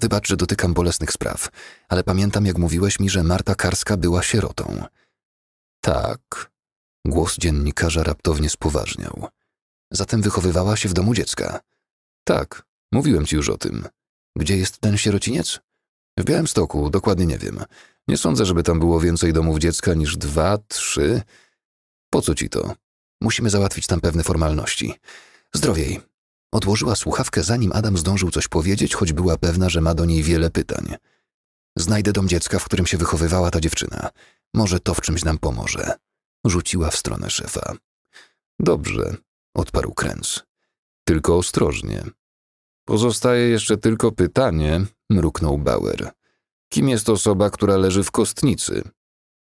Wybacz, że dotykam bolesnych spraw, ale pamiętam, jak mówiłeś mi, że Marta Karska była sierotą. Tak. Głos dziennikarza raptownie spoważniał. Zatem wychowywała się w domu dziecka. Tak, mówiłem ci już o tym. Gdzie jest ten sierociniec? W Białymstoku, dokładnie nie wiem. Nie sądzę, żeby tam było więcej domów dziecka niż dwa, trzy. Po co ci to? Musimy załatwić tam pewne formalności. Zdrowiej. Odłożyła słuchawkę, zanim Adam zdążył coś powiedzieć, choć była pewna, że ma do niej wiele pytań. Znajdę dom dziecka, w którym się wychowywała ta dziewczyna. Może to w czymś nam pomoże. Rzuciła w stronę szefa. Dobrze, odparł Kręc tylko ostrożnie. Pozostaje jeszcze tylko pytanie, mruknął Bauer. Kim jest osoba, która leży w kostnicy?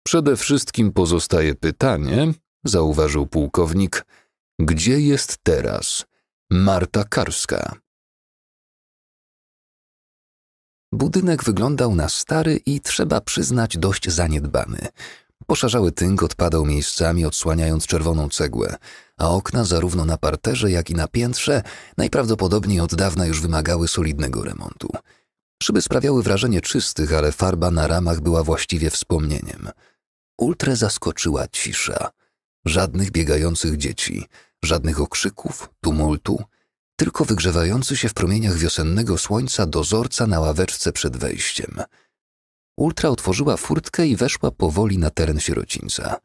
Przede wszystkim pozostaje pytanie, zauważył pułkownik, gdzie jest teraz Marta Karska? Budynek wyglądał na stary i trzeba przyznać dość zaniedbany. Poszarzały tynk odpadał miejscami, odsłaniając czerwoną cegłę a okna zarówno na parterze, jak i na piętrze najprawdopodobniej od dawna już wymagały solidnego remontu. Szyby sprawiały wrażenie czystych, ale farba na ramach była właściwie wspomnieniem. Ultrę zaskoczyła cisza. Żadnych biegających dzieci, żadnych okrzyków, tumultu, tylko wygrzewający się w promieniach wiosennego słońca dozorca na ławeczce przed wejściem. Ultra otworzyła furtkę i weszła powoli na teren sierocińca.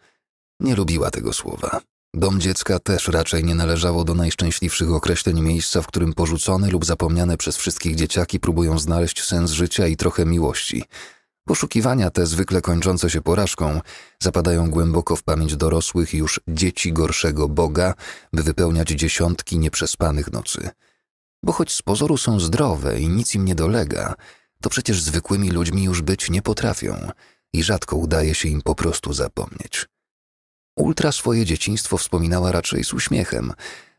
Nie lubiła tego słowa. Dom dziecka też raczej nie należało do najszczęśliwszych określeń miejsca, w którym porzucone lub zapomniane przez wszystkich dzieciaki próbują znaleźć sens życia i trochę miłości. Poszukiwania te, zwykle kończące się porażką, zapadają głęboko w pamięć dorosłych już dzieci gorszego Boga, by wypełniać dziesiątki nieprzespanych nocy. Bo choć z pozoru są zdrowe i nic im nie dolega, to przecież zwykłymi ludźmi już być nie potrafią i rzadko udaje się im po prostu zapomnieć. Ultra swoje dzieciństwo wspominała raczej z uśmiechem,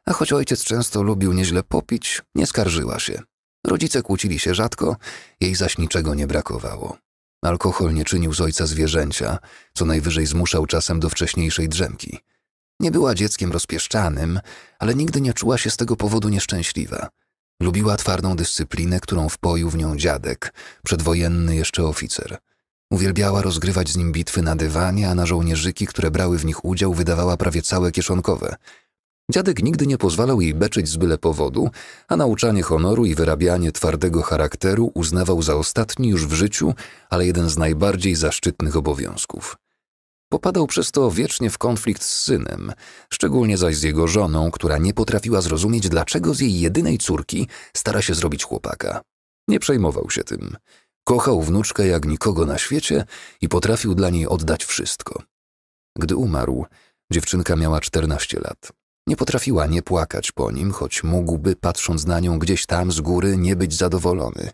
a choć ojciec często lubił nieźle popić, nie skarżyła się. Rodzice kłócili się rzadko, jej zaś niczego nie brakowało. Alkohol nie czynił z ojca zwierzęcia, co najwyżej zmuszał czasem do wcześniejszej drzemki. Nie była dzieckiem rozpieszczanym, ale nigdy nie czuła się z tego powodu nieszczęśliwa. Lubiła twardą dyscyplinę, którą wpoił w nią dziadek, przedwojenny jeszcze oficer – Uwielbiała rozgrywać z nim bitwy na dywanie, a na żołnierzyki, które brały w nich udział, wydawała prawie całe kieszonkowe. Dziadek nigdy nie pozwalał jej beczyć z byle powodu, a nauczanie honoru i wyrabianie twardego charakteru uznawał za ostatni już w życiu, ale jeden z najbardziej zaszczytnych obowiązków. Popadał przez to wiecznie w konflikt z synem, szczególnie zaś z jego żoną, która nie potrafiła zrozumieć, dlaczego z jej jedynej córki stara się zrobić chłopaka. Nie przejmował się tym. Kochał wnuczkę jak nikogo na świecie i potrafił dla niej oddać wszystko. Gdy umarł, dziewczynka miała 14 lat. Nie potrafiła nie płakać po nim, choć mógłby, patrząc na nią gdzieś tam z góry, nie być zadowolony.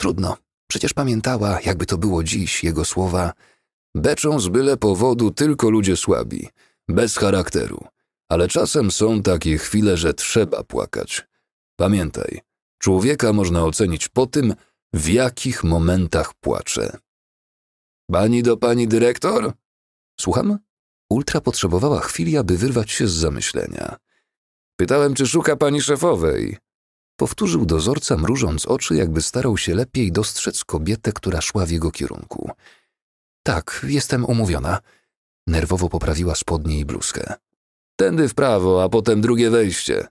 Trudno, przecież pamiętała, jakby to było dziś, jego słowa: Beczą z byle powodu tylko ludzie słabi, bez charakteru, ale czasem są takie chwile, że trzeba płakać. Pamiętaj, człowieka można ocenić po tym, w jakich momentach płaczę? Pani do pani dyrektor? Słucham? Ultra potrzebowała chwili, aby wyrwać się z zamyślenia. Pytałem, czy szuka pani szefowej. Powtórzył dozorca, mrużąc oczy, jakby starał się lepiej dostrzec kobietę, która szła w jego kierunku. Tak, jestem umówiona. Nerwowo poprawiła spodnie i bluzkę. Tędy w prawo, a potem drugie wejście.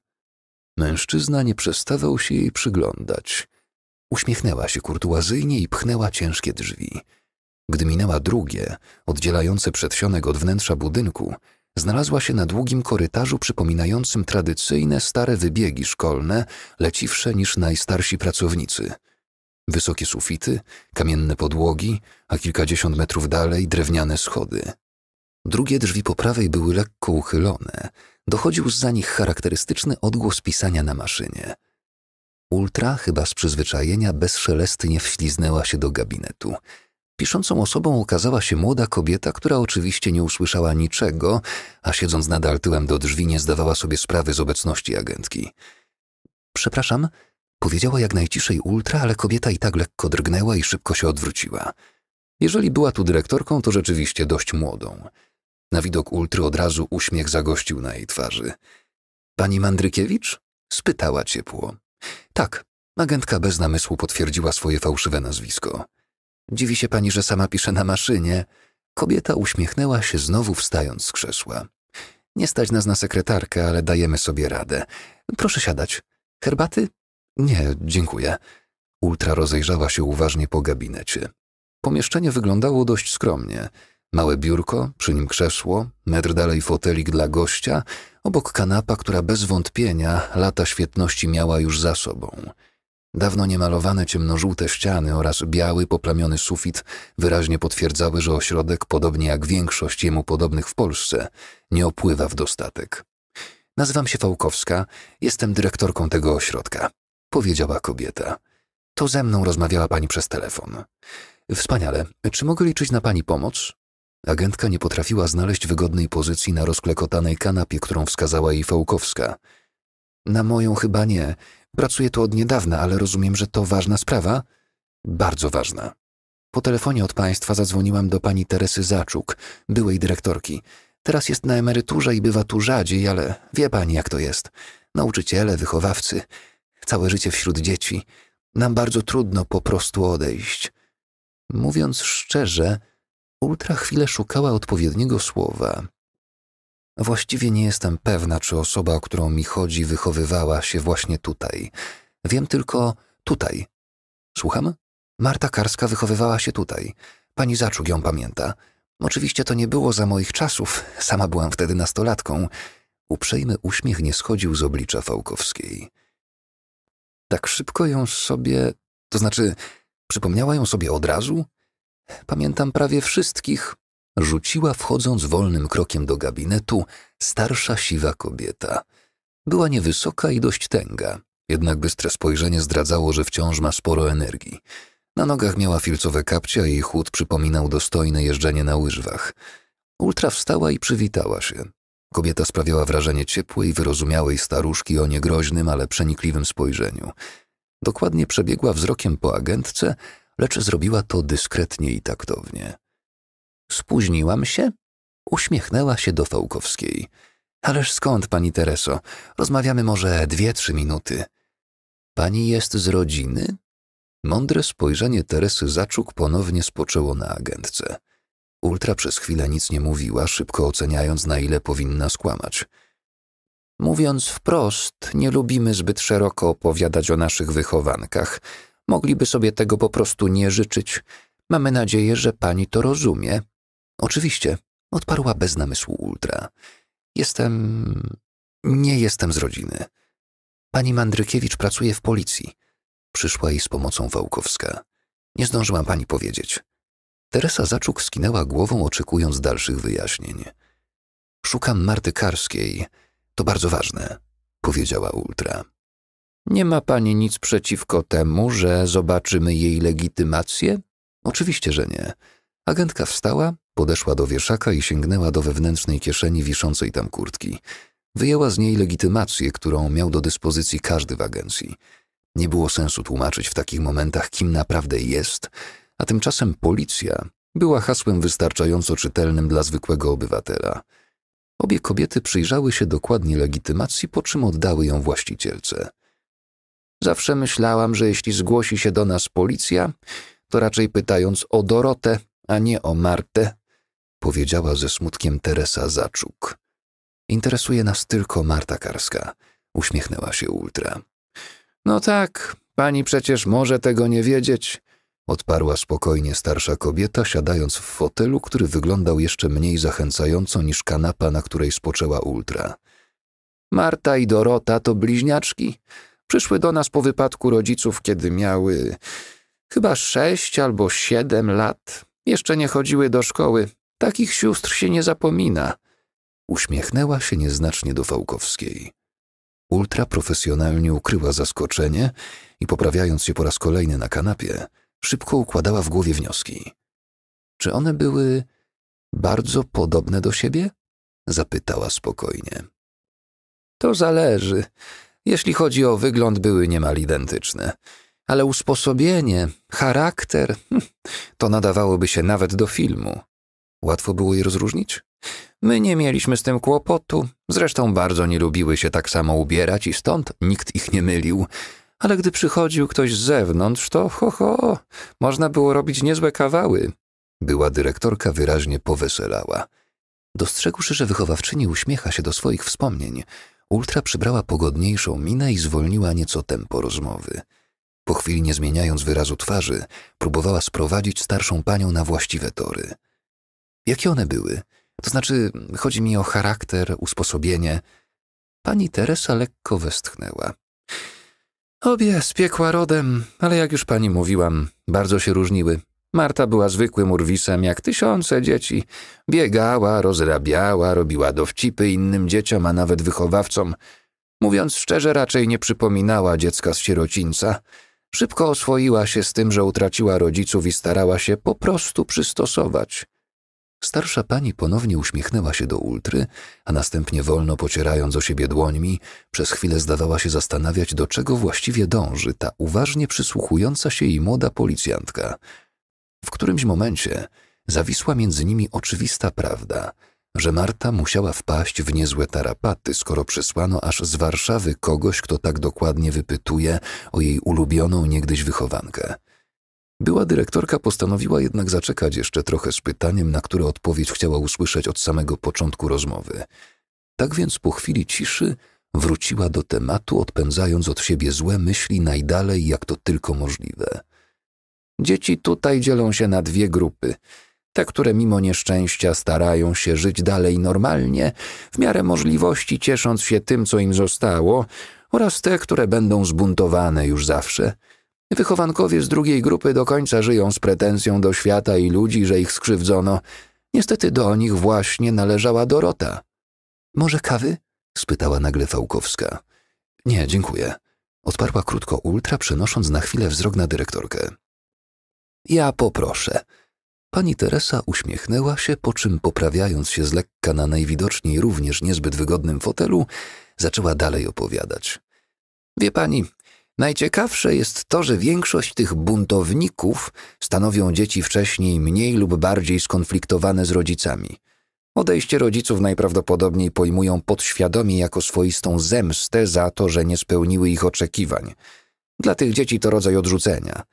Mężczyzna nie przestawał się jej przyglądać. Uśmiechnęła się kurtuazyjnie i pchnęła ciężkie drzwi. Gdy minęła drugie, oddzielające przedsionek od wnętrza budynku, znalazła się na długim korytarzu przypominającym tradycyjne stare wybiegi szkolne, leciwsze niż najstarsi pracownicy. Wysokie sufity, kamienne podłogi, a kilkadziesiąt metrów dalej drewniane schody. Drugie drzwi po prawej były lekko uchylone. Dochodził z za nich charakterystyczny odgłos pisania na maszynie – Ultra, chyba z przyzwyczajenia, bezszelestnie wśliznęła się do gabinetu. Piszącą osobą okazała się młoda kobieta, która oczywiście nie usłyszała niczego, a siedząc nadal tyłem do drzwi nie zdawała sobie sprawy z obecności agentki. Przepraszam, powiedziała jak najciszej ultra, ale kobieta i tak lekko drgnęła i szybko się odwróciła. Jeżeli była tu dyrektorką, to rzeczywiście dość młodą. Na widok ultry od razu uśmiech zagościł na jej twarzy. Pani Mandrykiewicz? spytała ciepło. Tak, agentka bez namysłu potwierdziła swoje fałszywe nazwisko. Dziwi się pani, że sama pisze na maszynie. Kobieta uśmiechnęła się znowu wstając z krzesła. Nie stać nas na sekretarkę, ale dajemy sobie radę. Proszę siadać. Herbaty? Nie, dziękuję. Ultra rozejrzała się uważnie po gabinecie. Pomieszczenie wyglądało dość skromnie. Małe biurko, przy nim krzesło, metr dalej fotelik dla gościa, obok kanapa, która bez wątpienia lata świetności miała już za sobą. Dawno niemalowane ciemnożółte ściany oraz biały, poplamiony sufit wyraźnie potwierdzały, że ośrodek, podobnie jak większość jemu podobnych w Polsce, nie opływa w dostatek. Nazywam się Fałkowska, jestem dyrektorką tego ośrodka, powiedziała kobieta. To ze mną rozmawiała pani przez telefon. Wspaniale, czy mogę liczyć na pani pomoc? Agentka nie potrafiła znaleźć wygodnej pozycji na rozklekotanej kanapie, którą wskazała jej Fałkowska. Na moją chyba nie. Pracuję tu od niedawna, ale rozumiem, że to ważna sprawa? Bardzo ważna. Po telefonie od państwa zadzwoniłam do pani Teresy Zaczuk, byłej dyrektorki. Teraz jest na emeryturze i bywa tu rzadziej, ale wie pani jak to jest. Nauczyciele, wychowawcy, całe życie wśród dzieci. Nam bardzo trudno po prostu odejść. Mówiąc szczerze, Ultra chwilę szukała odpowiedniego słowa. Właściwie nie jestem pewna, czy osoba, o którą mi chodzi, wychowywała się właśnie tutaj. Wiem tylko tutaj. Słucham? Marta Karska wychowywała się tutaj. Pani Zaczug ją pamięta. Oczywiście to nie było za moich czasów, sama byłam wtedy nastolatką. Uprzejmy uśmiech nie schodził z oblicza Fałkowskiej. Tak szybko ją sobie, to znaczy, przypomniała ją sobie od razu? Pamiętam prawie wszystkich, rzuciła wchodząc wolnym krokiem do gabinetu starsza siwa kobieta. Była niewysoka i dość tęga, jednak bystre spojrzenie zdradzało, że wciąż ma sporo energii. Na nogach miała filcowe kapcie, a jej chód przypominał dostojne jeżdżenie na łyżwach. Ultra wstała i przywitała się. Kobieta sprawiała wrażenie ciepłej, wyrozumiałej staruszki o niegroźnym, ale przenikliwym spojrzeniu. Dokładnie przebiegła wzrokiem po agentce, lecz zrobiła to dyskretnie i taktownie. Spóźniłam się? Uśmiechnęła się do Fałkowskiej. Ależ skąd, pani Tereso? Rozmawiamy może dwie, trzy minuty. Pani jest z rodziny? Mądre spojrzenie Teresy Zaczuk ponownie spoczęło na agentce. Ultra przez chwilę nic nie mówiła, szybko oceniając, na ile powinna skłamać. Mówiąc wprost, nie lubimy zbyt szeroko opowiadać o naszych wychowankach – Mogliby sobie tego po prostu nie życzyć. Mamy nadzieję, że pani to rozumie. Oczywiście, odparła bez namysłu ultra. Jestem. nie jestem z rodziny. Pani Mandrykiewicz pracuje w policji. Przyszła jej z pomocą Wałkowska. Nie zdążyłam pani powiedzieć. Teresa Zaczuk skinęła głową, oczekując dalszych wyjaśnień. Szukam Marty Karskiej. To bardzo ważne, powiedziała Ultra. Nie ma pani nic przeciwko temu, że zobaczymy jej legitymację? Oczywiście, że nie. Agentka wstała, podeszła do wieszaka i sięgnęła do wewnętrznej kieszeni wiszącej tam kurtki. Wyjęła z niej legitymację, którą miał do dyspozycji każdy w agencji. Nie było sensu tłumaczyć w takich momentach, kim naprawdę jest, a tymczasem policja była hasłem wystarczająco czytelnym dla zwykłego obywatela. Obie kobiety przyjrzały się dokładnie legitymacji, po czym oddały ją właścicielce. Zawsze myślałam, że jeśli zgłosi się do nas policja, to raczej pytając o Dorotę, a nie o Martę, powiedziała ze smutkiem Teresa Zaczuk. Interesuje nas tylko Marta Karska, uśmiechnęła się Ultra. No tak, pani przecież może tego nie wiedzieć, odparła spokojnie starsza kobieta, siadając w fotelu, który wyglądał jeszcze mniej zachęcająco niż kanapa, na której spoczęła Ultra. Marta i Dorota to bliźniaczki. Przyszły do nas po wypadku rodziców, kiedy miały chyba sześć albo siedem lat. Jeszcze nie chodziły do szkoły. Takich sióstr się nie zapomina. Uśmiechnęła się nieznacznie do Fałkowskiej. Ultra profesjonalnie ukryła zaskoczenie i poprawiając się po raz kolejny na kanapie, szybko układała w głowie wnioski. Czy one były bardzo podobne do siebie? Zapytała spokojnie. To zależy. Jeśli chodzi o wygląd, były niemal identyczne. Ale usposobienie, charakter, hm, to nadawałoby się nawet do filmu. Łatwo było je rozróżnić? My nie mieliśmy z tym kłopotu, zresztą bardzo nie lubiły się tak samo ubierać i stąd nikt ich nie mylił. Ale gdy przychodził ktoś z zewnątrz, to ho, ho, można było robić niezłe kawały. Była dyrektorka wyraźnie poweselała. Dostrzegłszy, że wychowawczyni uśmiecha się do swoich wspomnień, Ultra przybrała pogodniejszą minę i zwolniła nieco tempo rozmowy. Po chwili, nie zmieniając wyrazu twarzy, próbowała sprowadzić starszą panią na właściwe tory. Jakie one były? To znaczy, chodzi mi o charakter, usposobienie. Pani Teresa lekko westchnęła. Obie z piekła rodem, ale jak już pani mówiłam, bardzo się różniły. Marta była zwykłym urwisem jak tysiące dzieci. Biegała, rozrabiała, robiła dowcipy innym dzieciom, a nawet wychowawcom. Mówiąc szczerze, raczej nie przypominała dziecka z sierocińca. Szybko oswoiła się z tym, że utraciła rodziców i starała się po prostu przystosować. Starsza pani ponownie uśmiechnęła się do ultry, a następnie wolno pocierając o siebie dłońmi, przez chwilę zdawała się zastanawiać, do czego właściwie dąży ta uważnie przysłuchująca się jej młoda policjantka – w którymś momencie zawisła między nimi oczywista prawda, że Marta musiała wpaść w niezłe tarapaty, skoro przysłano aż z Warszawy kogoś, kto tak dokładnie wypytuje o jej ulubioną niegdyś wychowankę. Była dyrektorka postanowiła jednak zaczekać jeszcze trochę z pytaniem, na które odpowiedź chciała usłyszeć od samego początku rozmowy. Tak więc po chwili ciszy wróciła do tematu, odpędzając od siebie złe myśli najdalej, jak to tylko możliwe. Dzieci tutaj dzielą się na dwie grupy. Te, które mimo nieszczęścia starają się żyć dalej normalnie, w miarę możliwości ciesząc się tym, co im zostało, oraz te, które będą zbuntowane już zawsze. Wychowankowie z drugiej grupy do końca żyją z pretensją do świata i ludzi, że ich skrzywdzono. Niestety do nich właśnie należała Dorota. Może kawy? spytała nagle Fałkowska. Nie, dziękuję. Odparła krótko ultra, przenosząc na chwilę wzrok na dyrektorkę. Ja poproszę. Pani Teresa uśmiechnęła się, po czym poprawiając się z lekka na najwidoczniej również niezbyt wygodnym fotelu, zaczęła dalej opowiadać. Wie pani, najciekawsze jest to, że większość tych buntowników stanowią dzieci wcześniej mniej lub bardziej skonfliktowane z rodzicami. Odejście rodziców najprawdopodobniej pojmują podświadomie jako swoistą zemstę za to, że nie spełniły ich oczekiwań. Dla tych dzieci to rodzaj odrzucenia –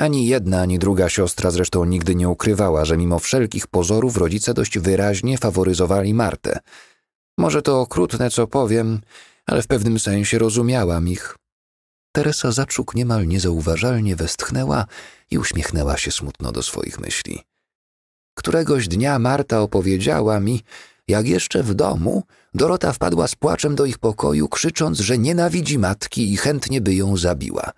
ani jedna, ani druga siostra zresztą nigdy nie ukrywała, że mimo wszelkich pozorów rodzice dość wyraźnie faworyzowali Martę. Może to okrutne, co powiem, ale w pewnym sensie rozumiałam ich. Teresa Zaczuk niemal niezauważalnie westchnęła i uśmiechnęła się smutno do swoich myśli. Któregoś dnia Marta opowiedziała mi, jak jeszcze w domu, Dorota wpadła z płaczem do ich pokoju, krzycząc, że nienawidzi matki i chętnie by ją zabiła –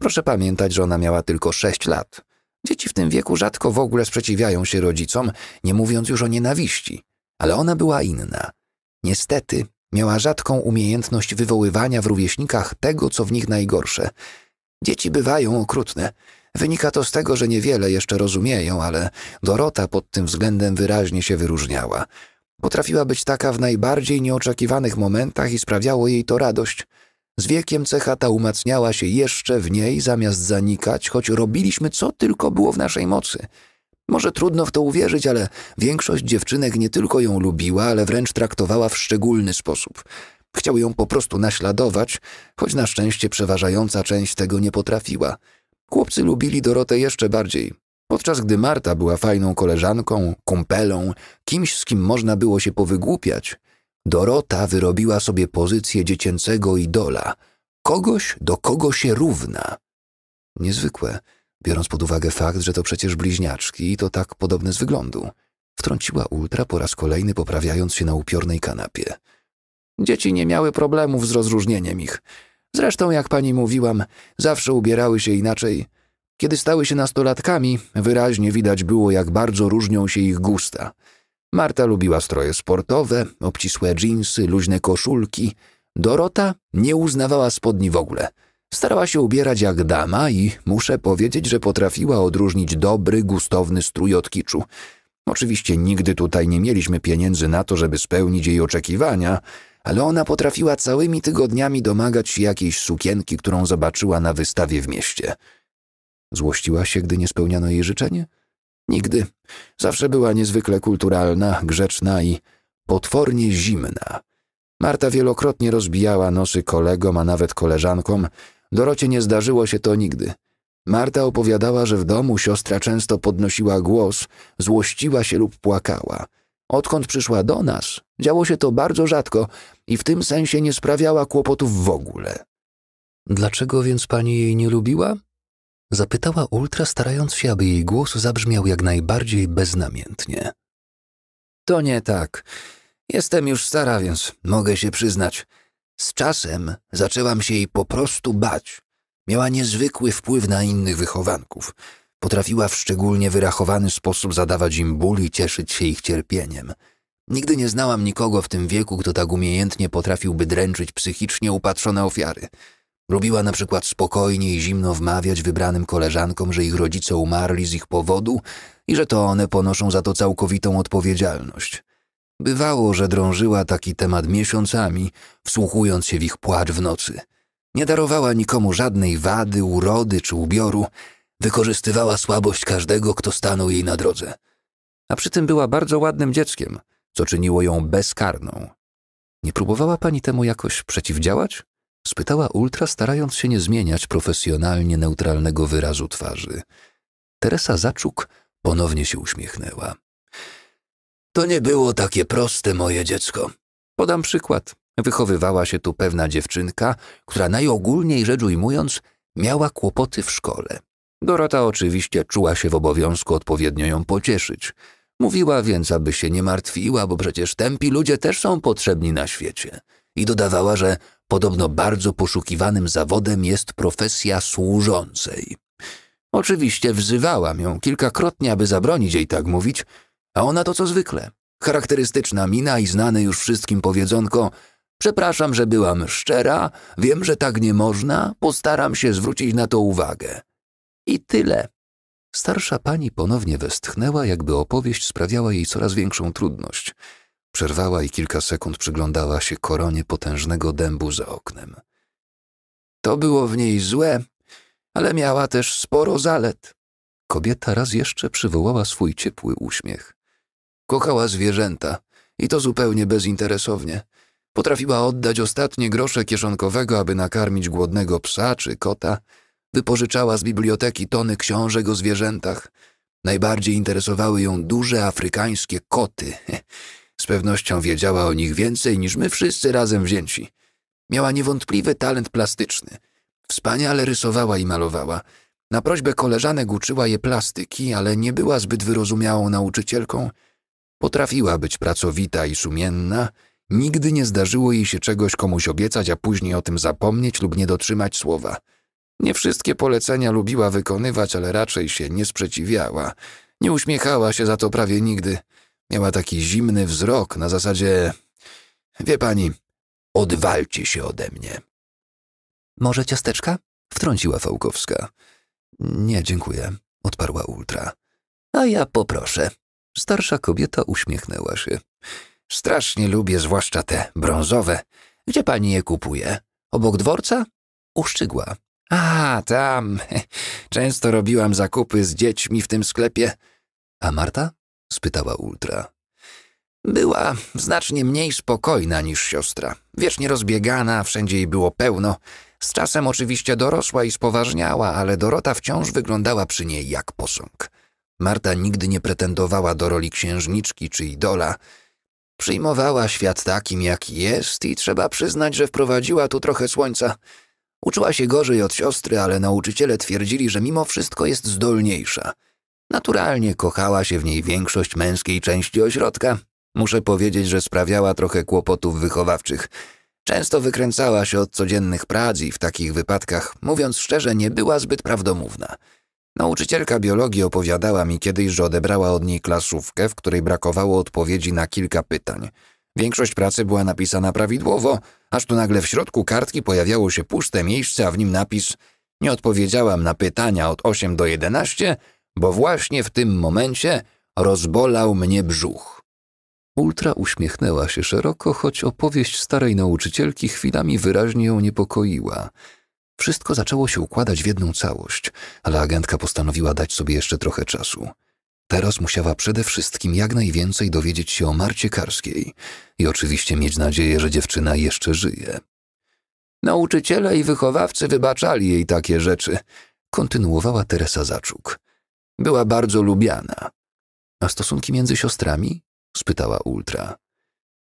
Proszę pamiętać, że ona miała tylko sześć lat. Dzieci w tym wieku rzadko w ogóle sprzeciwiają się rodzicom, nie mówiąc już o nienawiści. Ale ona była inna. Niestety, miała rzadką umiejętność wywoływania w rówieśnikach tego, co w nich najgorsze. Dzieci bywają okrutne. Wynika to z tego, że niewiele jeszcze rozumieją, ale Dorota pod tym względem wyraźnie się wyróżniała. Potrafiła być taka w najbardziej nieoczekiwanych momentach i sprawiało jej to radość – z wiekiem cecha ta umacniała się jeszcze w niej, zamiast zanikać, choć robiliśmy co tylko było w naszej mocy. Może trudno w to uwierzyć, ale większość dziewczynek nie tylko ją lubiła, ale wręcz traktowała w szczególny sposób. Chciały ją po prostu naśladować, choć na szczęście przeważająca część tego nie potrafiła. Chłopcy lubili Dorotę jeszcze bardziej, podczas gdy Marta była fajną koleżanką, kumpelą, kimś, z kim można było się powygłupiać, Dorota wyrobiła sobie pozycję dziecięcego idola, kogoś, do kogo się równa. Niezwykłe, biorąc pod uwagę fakt, że to przecież bliźniaczki i to tak podobne z wyglądu. Wtrąciła Ultra po raz kolejny, poprawiając się na upiornej kanapie. Dzieci nie miały problemów z rozróżnieniem ich. Zresztą, jak pani mówiłam, zawsze ubierały się inaczej. Kiedy stały się nastolatkami, wyraźnie widać było, jak bardzo różnią się ich gusta – Marta lubiła stroje sportowe, obcisłe dżinsy, luźne koszulki. Dorota nie uznawała spodni w ogóle. Starała się ubierać jak dama i muszę powiedzieć, że potrafiła odróżnić dobry, gustowny strój od kiczu. Oczywiście nigdy tutaj nie mieliśmy pieniędzy na to, żeby spełnić jej oczekiwania, ale ona potrafiła całymi tygodniami domagać się jakiejś sukienki, którą zobaczyła na wystawie w mieście. Złościła się, gdy nie spełniano jej życzenie? Nigdy. Zawsze była niezwykle kulturalna, grzeczna i potwornie zimna. Marta wielokrotnie rozbijała nosy kolegom, a nawet koleżankom. Dorocie nie zdarzyło się to nigdy. Marta opowiadała, że w domu siostra często podnosiła głos, złościła się lub płakała. Odkąd przyszła do nas, działo się to bardzo rzadko i w tym sensie nie sprawiała kłopotów w ogóle. Dlaczego więc pani jej nie lubiła? Zapytała Ultra, starając się, aby jej głos zabrzmiał jak najbardziej beznamiętnie. To nie tak. Jestem już stara, więc mogę się przyznać. Z czasem zaczęłam się jej po prostu bać. Miała niezwykły wpływ na innych wychowanków. Potrafiła w szczególnie wyrachowany sposób zadawać im ból i cieszyć się ich cierpieniem. Nigdy nie znałam nikogo w tym wieku, kto tak umiejętnie potrafiłby dręczyć psychicznie upatrzone ofiary. Lubiła na przykład spokojnie i zimno wmawiać wybranym koleżankom, że ich rodzice umarli z ich powodu i że to one ponoszą za to całkowitą odpowiedzialność. Bywało, że drążyła taki temat miesiącami, wsłuchując się w ich płacz w nocy. Nie darowała nikomu żadnej wady, urody czy ubioru, wykorzystywała słabość każdego, kto stanął jej na drodze. A przy tym była bardzo ładnym dzieckiem, co czyniło ją bezkarną. Nie próbowała pani temu jakoś przeciwdziałać? spytała Ultra, starając się nie zmieniać profesjonalnie neutralnego wyrazu twarzy. Teresa Zaczuk ponownie się uśmiechnęła. To nie było takie proste, moje dziecko. Podam przykład. Wychowywała się tu pewna dziewczynka, która najogólniej rzecz ujmując, miała kłopoty w szkole. Dorota oczywiście czuła się w obowiązku odpowiednio ją pocieszyć. Mówiła więc, aby się nie martwiła, bo przecież tępi ludzie też są potrzebni na świecie. I dodawała, że Podobno bardzo poszukiwanym zawodem jest profesja służącej. Oczywiście wzywałam ją kilkakrotnie, aby zabronić jej tak mówić, a ona to co zwykle. Charakterystyczna mina i znane już wszystkim powiedzonko Przepraszam, że byłam szczera, wiem, że tak nie można, postaram się zwrócić na to uwagę. I tyle. Starsza pani ponownie westchnęła, jakby opowieść sprawiała jej coraz większą trudność – Przerwała i kilka sekund przyglądała się koronie potężnego dębu za oknem. To było w niej złe, ale miała też sporo zalet. Kobieta raz jeszcze przywołała swój ciepły uśmiech. Kochała zwierzęta i to zupełnie bezinteresownie. Potrafiła oddać ostatnie grosze kieszonkowego, aby nakarmić głodnego psa czy kota. Wypożyczała z biblioteki tony książek o zwierzętach. Najbardziej interesowały ją duże afrykańskie koty. Z pewnością wiedziała o nich więcej niż my wszyscy razem wzięci. Miała niewątpliwy talent plastyczny. Wspaniale rysowała i malowała. Na prośbę koleżanek uczyła je plastyki, ale nie była zbyt wyrozumiałą nauczycielką. Potrafiła być pracowita i sumienna. Nigdy nie zdarzyło jej się czegoś komuś obiecać, a później o tym zapomnieć lub nie dotrzymać słowa. Nie wszystkie polecenia lubiła wykonywać, ale raczej się nie sprzeciwiała. Nie uśmiechała się za to prawie nigdy. Miała taki zimny wzrok na zasadzie Wie pani, odwalcie się ode mnie. Może ciasteczka? Wtrąciła Fałkowska. Nie, dziękuję, odparła Ultra. A ja poproszę. Starsza kobieta uśmiechnęła się. Strasznie lubię, zwłaszcza te brązowe. Gdzie pani je kupuje? Obok dworca? Uszczygła. A, tam. *laughs* Często robiłam zakupy z dziećmi w tym sklepie. A Marta? spytała Ultra. Była znacznie mniej spokojna niż siostra. Wiecznie rozbiegana, wszędzie jej było pełno. Z czasem oczywiście dorosła i spoważniała, ale Dorota wciąż wyglądała przy niej jak posąg. Marta nigdy nie pretendowała do roli księżniczki czy idola. Przyjmowała świat takim, jaki jest i trzeba przyznać, że wprowadziła tu trochę słońca. Uczyła się gorzej od siostry, ale nauczyciele twierdzili, że mimo wszystko jest zdolniejsza – Naturalnie kochała się w niej większość męskiej części ośrodka. Muszę powiedzieć, że sprawiała trochę kłopotów wychowawczych. Często wykręcała się od codziennych prac i w takich wypadkach, mówiąc szczerze, nie była zbyt prawdomówna. Nauczycielka biologii opowiadała mi kiedyś, że odebrała od niej klasówkę, w której brakowało odpowiedzi na kilka pytań. Większość pracy była napisana prawidłowo, aż tu nagle w środku kartki pojawiało się puste miejsce, a w nim napis Nie odpowiedziałam na pytania od 8 do 11, bo właśnie w tym momencie rozbolał mnie brzuch. Ultra uśmiechnęła się szeroko, choć opowieść starej nauczycielki chwilami wyraźnie ją niepokoiła. Wszystko zaczęło się układać w jedną całość, ale agentka postanowiła dać sobie jeszcze trochę czasu. Teraz musiała przede wszystkim jak najwięcej dowiedzieć się o Marcie Karskiej i oczywiście mieć nadzieję, że dziewczyna jeszcze żyje. Nauczyciele i wychowawcy wybaczali jej takie rzeczy, kontynuowała Teresa Zaczuk. Była bardzo lubiana. A stosunki między siostrami? spytała Ultra.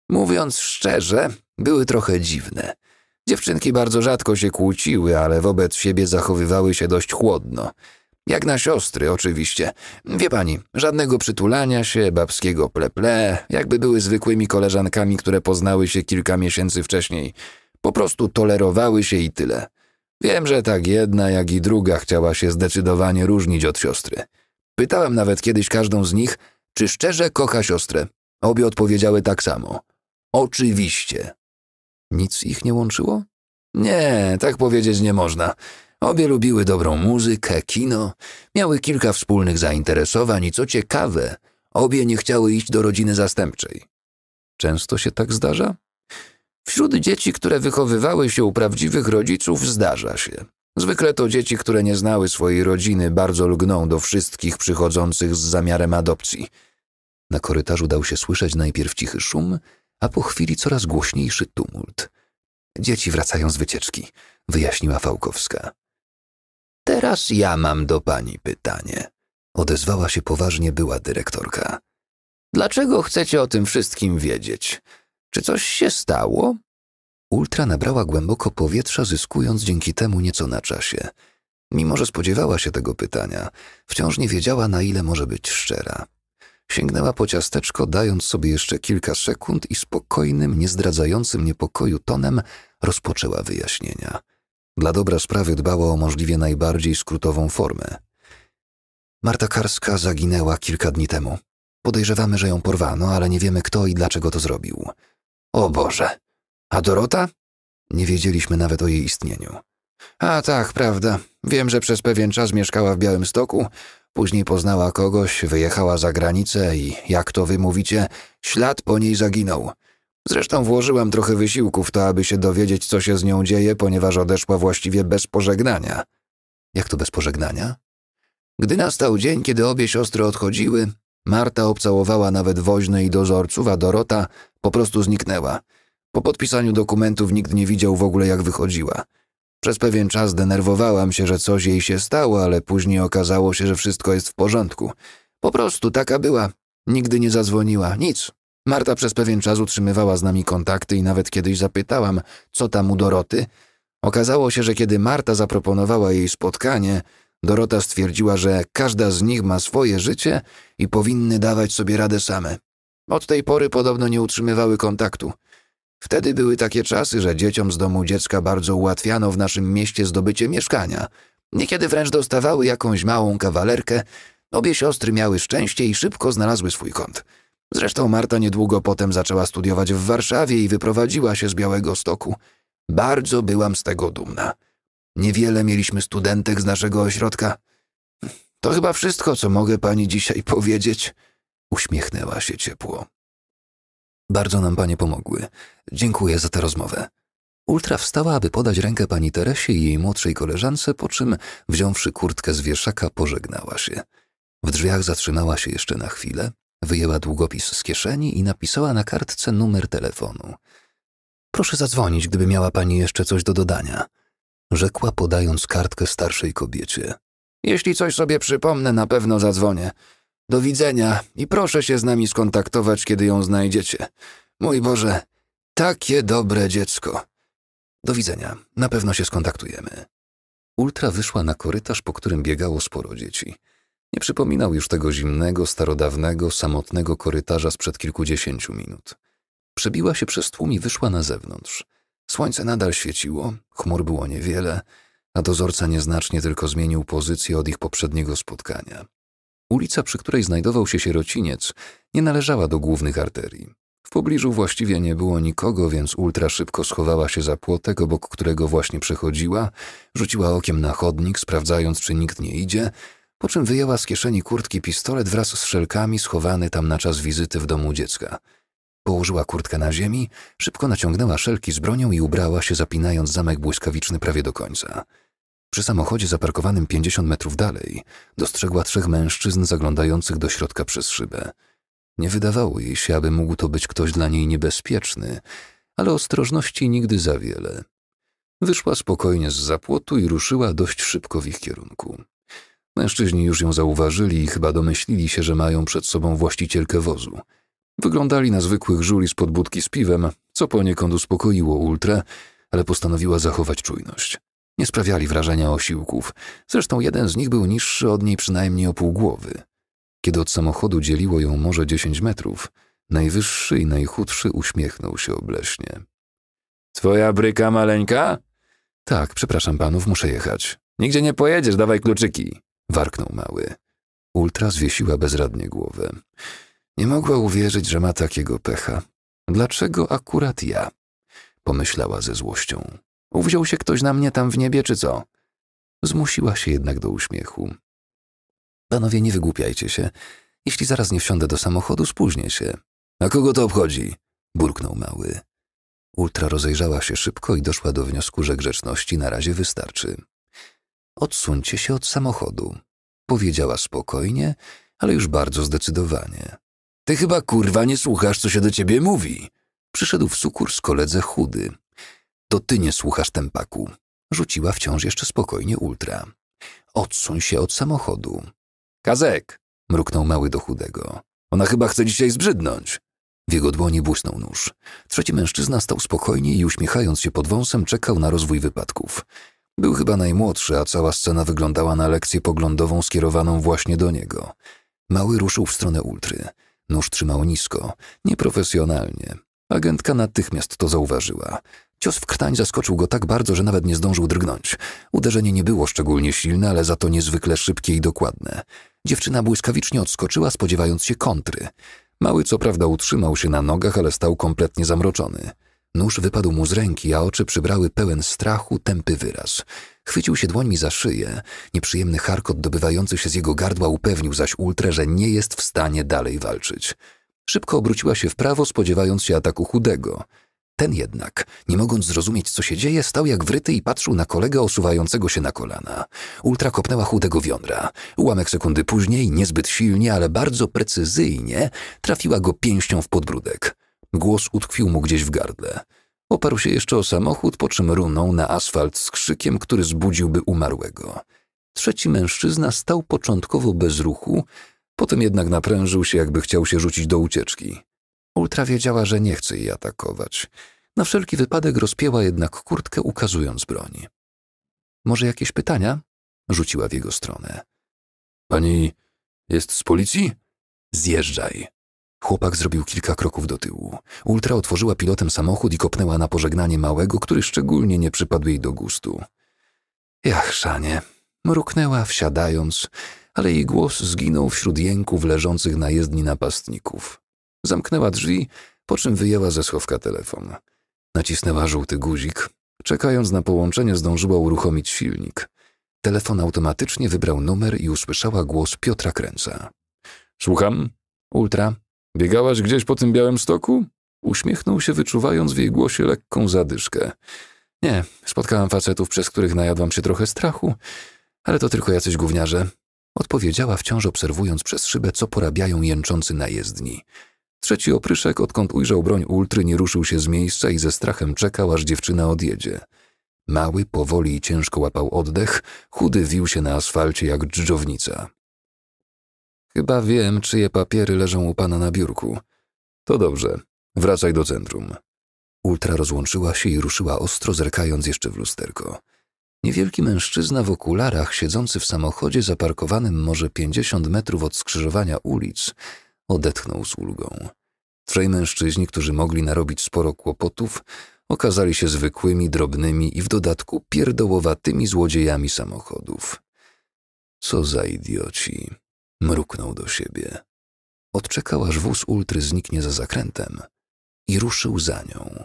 Mówiąc szczerze, były trochę dziwne. Dziewczynki bardzo rzadko się kłóciły, ale wobec siebie zachowywały się dość chłodno. Jak na siostry, oczywiście. Wie pani, żadnego przytulania się, babskiego pleple, jakby były zwykłymi koleżankami, które poznały się kilka miesięcy wcześniej. Po prostu tolerowały się i tyle. Wiem, że tak jedna, jak i druga chciała się zdecydowanie różnić od siostry. Pytałem nawet kiedyś każdą z nich, czy szczerze kocha siostrę. Obie odpowiedziały tak samo. Oczywiście. Nic ich nie łączyło? Nie, tak powiedzieć nie można. Obie lubiły dobrą muzykę, kino, miały kilka wspólnych zainteresowań i co ciekawe, obie nie chciały iść do rodziny zastępczej. Często się tak zdarza? Wśród dzieci, które wychowywały się u prawdziwych rodziców, zdarza się. Zwykle to dzieci, które nie znały swojej rodziny, bardzo lgną do wszystkich przychodzących z zamiarem adopcji. Na korytarzu dał się słyszeć najpierw cichy szum, a po chwili coraz głośniejszy tumult. Dzieci wracają z wycieczki, wyjaśniła Fałkowska. Teraz ja mam do pani pytanie, odezwała się poważnie była dyrektorka. Dlaczego chcecie o tym wszystkim wiedzieć? Czy coś się stało? Ultra nabrała głęboko powietrza, zyskując dzięki temu nieco na czasie. Mimo, że spodziewała się tego pytania, wciąż nie wiedziała, na ile może być szczera. Sięgnęła po ciasteczko, dając sobie jeszcze kilka sekund i spokojnym, niezdradzającym niepokoju tonem rozpoczęła wyjaśnienia. Dla dobra sprawy dbała o możliwie najbardziej skrótową formę. Marta Karska zaginęła kilka dni temu. Podejrzewamy, że ją porwano, ale nie wiemy kto i dlaczego to zrobił. O Boże. A Dorota? Nie wiedzieliśmy nawet o jej istnieniu. A tak, prawda. Wiem, że przez pewien czas mieszkała w Białymstoku, później poznała kogoś, wyjechała za granicę i, jak to wy mówicie, ślad po niej zaginął. Zresztą włożyłem trochę wysiłku w to, aby się dowiedzieć, co się z nią dzieje, ponieważ odeszła właściwie bez pożegnania. Jak to bez pożegnania? Gdy nastał dzień, kiedy obie siostry odchodziły, Marta obcałowała nawet woźne i dozorców, a Dorota po prostu zniknęła. Po podpisaniu dokumentów nikt nie widział w ogóle, jak wychodziła. Przez pewien czas denerwowałam się, że coś jej się stało, ale później okazało się, że wszystko jest w porządku. Po prostu taka była. Nigdy nie zadzwoniła, nic. Marta przez pewien czas utrzymywała z nami kontakty i nawet kiedyś zapytałam, co tam u Doroty. Okazało się, że kiedy Marta zaproponowała jej spotkanie, Dorota stwierdziła, że każda z nich ma swoje życie i powinny dawać sobie radę same. Od tej pory podobno nie utrzymywały kontaktu. Wtedy były takie czasy, że dzieciom z domu dziecka bardzo ułatwiano w naszym mieście zdobycie mieszkania. Niekiedy wręcz dostawały jakąś małą kawalerkę. Obie siostry miały szczęście i szybko znalazły swój kąt. Zresztą Marta niedługo potem zaczęła studiować w Warszawie i wyprowadziła się z Białego Stoku. Bardzo byłam z tego dumna. Niewiele mieliśmy studentek z naszego ośrodka. To chyba wszystko, co mogę pani dzisiaj *laughs* powiedzieć. Uśmiechnęła się ciepło. Bardzo nam panie pomogły. Dziękuję za tę rozmowę. Ultra wstała, aby podać rękę pani Teresie i jej młodszej koleżance, po czym, wziąwszy kurtkę z wieszaka, pożegnała się. W drzwiach zatrzymała się jeszcze na chwilę, wyjęła długopis z kieszeni i napisała na kartce numer telefonu. Proszę zadzwonić, gdyby miała pani jeszcze coś do dodania rzekła podając kartkę starszej kobiecie. Jeśli coś sobie przypomnę, na pewno zadzwonię. Do widzenia i proszę się z nami skontaktować, kiedy ją znajdziecie. Mój Boże, takie dobre dziecko. Do widzenia, na pewno się skontaktujemy. Ultra wyszła na korytarz, po którym biegało sporo dzieci. Nie przypominał już tego zimnego, starodawnego, samotnego korytarza sprzed kilkudziesięciu minut. Przebiła się przez tłum i wyszła na zewnątrz. Słońce nadal świeciło, chmur było niewiele, a dozorca nieznacznie tylko zmienił pozycję od ich poprzedniego spotkania. Ulica, przy której znajdował się sierociniec, nie należała do głównych arterii. W pobliżu właściwie nie było nikogo, więc ultra szybko schowała się za płotek, obok którego właśnie przechodziła, rzuciła okiem na chodnik, sprawdzając, czy nikt nie idzie, po czym wyjęła z kieszeni kurtki pistolet wraz z szelkami schowany tam na czas wizyty w domu dziecka – Położyła kurtkę na ziemi, szybko naciągnęła szelki z bronią i ubrała się, zapinając zamek błyskawiczny prawie do końca. Przy samochodzie zaparkowanym 50 metrów dalej dostrzegła trzech mężczyzn zaglądających do środka przez szybę. Nie wydawało jej się, aby mógł to być ktoś dla niej niebezpieczny, ale ostrożności nigdy za wiele. Wyszła spokojnie z zapłotu i ruszyła dość szybko w ich kierunku. Mężczyźni już ją zauważyli i chyba domyślili się, że mają przed sobą właścicielkę wozu – Wyglądali na zwykłych żuli z podbudki z piwem, co poniekąd uspokoiło ultra, ale postanowiła zachować czujność. Nie sprawiali wrażenia osiłków, zresztą jeden z nich był niższy od niej przynajmniej o pół głowy. Kiedy od samochodu dzieliło ją może dziesięć metrów, najwyższy i najchudszy uśmiechnął się obleśnie. Twoja bryka maleńka? Tak, przepraszam panów, muszę jechać. Nigdzie nie pojedziesz, dawaj kluczyki, warknął mały. Ultra zwiesiła bezradnie głowę. Nie mogła uwierzyć, że ma takiego pecha. Dlaczego akurat ja? Pomyślała ze złością. Uwziął się ktoś na mnie tam w niebie, czy co? Zmusiła się jednak do uśmiechu. Panowie, nie wygłupiajcie się. Jeśli zaraz nie wsiądę do samochodu, spóźnię się. A kogo to obchodzi? Burknął mały. Ultra rozejrzała się szybko i doszła do wniosku, że grzeczności na razie wystarczy. Odsuńcie się od samochodu, powiedziała spokojnie, ale już bardzo zdecydowanie. Ty chyba kurwa nie słuchasz, co się do ciebie mówi. Przyszedł w sukurs koledze chudy. To ty nie słuchasz tempaku. Rzuciła wciąż jeszcze spokojnie ultra. Odsuń się od samochodu. Kazek! mruknął mały do chudego. Ona chyba chce dzisiaj zbrzydnąć. W jego dłoni błysnął nóż. Trzeci mężczyzna stał spokojnie i uśmiechając się pod wąsem czekał na rozwój wypadków. Był chyba najmłodszy, a cała scena wyglądała na lekcję poglądową skierowaną właśnie do niego. Mały ruszył w stronę ultry. Nóż trzymał nisko, nieprofesjonalnie. Agentka natychmiast to zauważyła. Cios w krtań zaskoczył go tak bardzo, że nawet nie zdążył drgnąć. Uderzenie nie było szczególnie silne, ale za to niezwykle szybkie i dokładne. Dziewczyna błyskawicznie odskoczyła, spodziewając się kontry. Mały co prawda utrzymał się na nogach, ale stał kompletnie zamroczony. Nóż wypadł mu z ręki, a oczy przybrały pełen strachu, tępy wyraz. Chwycił się dłońmi za szyję. Nieprzyjemny charkot dobywający się z jego gardła upewnił zaś Ultrę, że nie jest w stanie dalej walczyć. Szybko obróciła się w prawo, spodziewając się ataku chudego. Ten jednak, nie mogąc zrozumieć, co się dzieje, stał jak wryty i patrzył na kolegę osuwającego się na kolana. Ultra kopnęła chudego wiądra. Ułamek sekundy później, niezbyt silnie, ale bardzo precyzyjnie, trafiła go pięścią w podbródek. Głos utkwił mu gdzieś w gardle. Oparł się jeszcze o samochód, po czym runął na asfalt z krzykiem, który zbudziłby umarłego. Trzeci mężczyzna stał początkowo bez ruchu, potem jednak naprężył się, jakby chciał się rzucić do ucieczki. Ultra wiedziała, że nie chce jej atakować. Na wszelki wypadek rozpięła jednak kurtkę, ukazując broń. Może jakieś pytania? rzuciła w jego stronę. Pani jest z policji? Zjeżdżaj. Chłopak zrobił kilka kroków do tyłu. Ultra otworzyła pilotem samochód i kopnęła na pożegnanie małego, który szczególnie nie przypadł jej do gustu. Jach, szanie. Mruknęła, wsiadając, ale jej głos zginął wśród jęków leżących na jezdni napastników. Zamknęła drzwi, po czym wyjęła ze schowka telefon. Nacisnęła żółty guzik. Czekając na połączenie, zdążyła uruchomić silnik. Telefon automatycznie wybrał numer i usłyszała głos Piotra Kręca. Słucham? Ultra, Biegałaś gdzieś po tym białym stoku? Uśmiechnął się, wyczuwając w jej głosie lekką zadyszkę. Nie, spotkałam facetów, przez których najadłam się trochę strachu, ale to tylko jacyś gówniarze. Odpowiedziała wciąż obserwując przez szybę, co porabiają jęczący najezdni. Trzeci opryszek, odkąd ujrzał broń ultry, nie ruszył się z miejsca i ze strachem czekał, aż dziewczyna odjedzie. Mały powoli i ciężko łapał oddech, chudy wił się na asfalcie jak dżdżownica. Chyba wiem, czyje papiery leżą u pana na biurku. To dobrze, wracaj do centrum. Ultra rozłączyła się i ruszyła ostro, zerkając jeszcze w lusterko. Niewielki mężczyzna w okularach, siedzący w samochodzie zaparkowanym może pięćdziesiąt metrów od skrzyżowania ulic, odetchnął z ulgą. Trzej mężczyźni, którzy mogli narobić sporo kłopotów, okazali się zwykłymi, drobnymi i w dodatku pierdołowatymi złodziejami samochodów. Co za idioci. Mruknął do siebie. Odczekał, aż wóz ultry zniknie za zakrętem i ruszył za nią.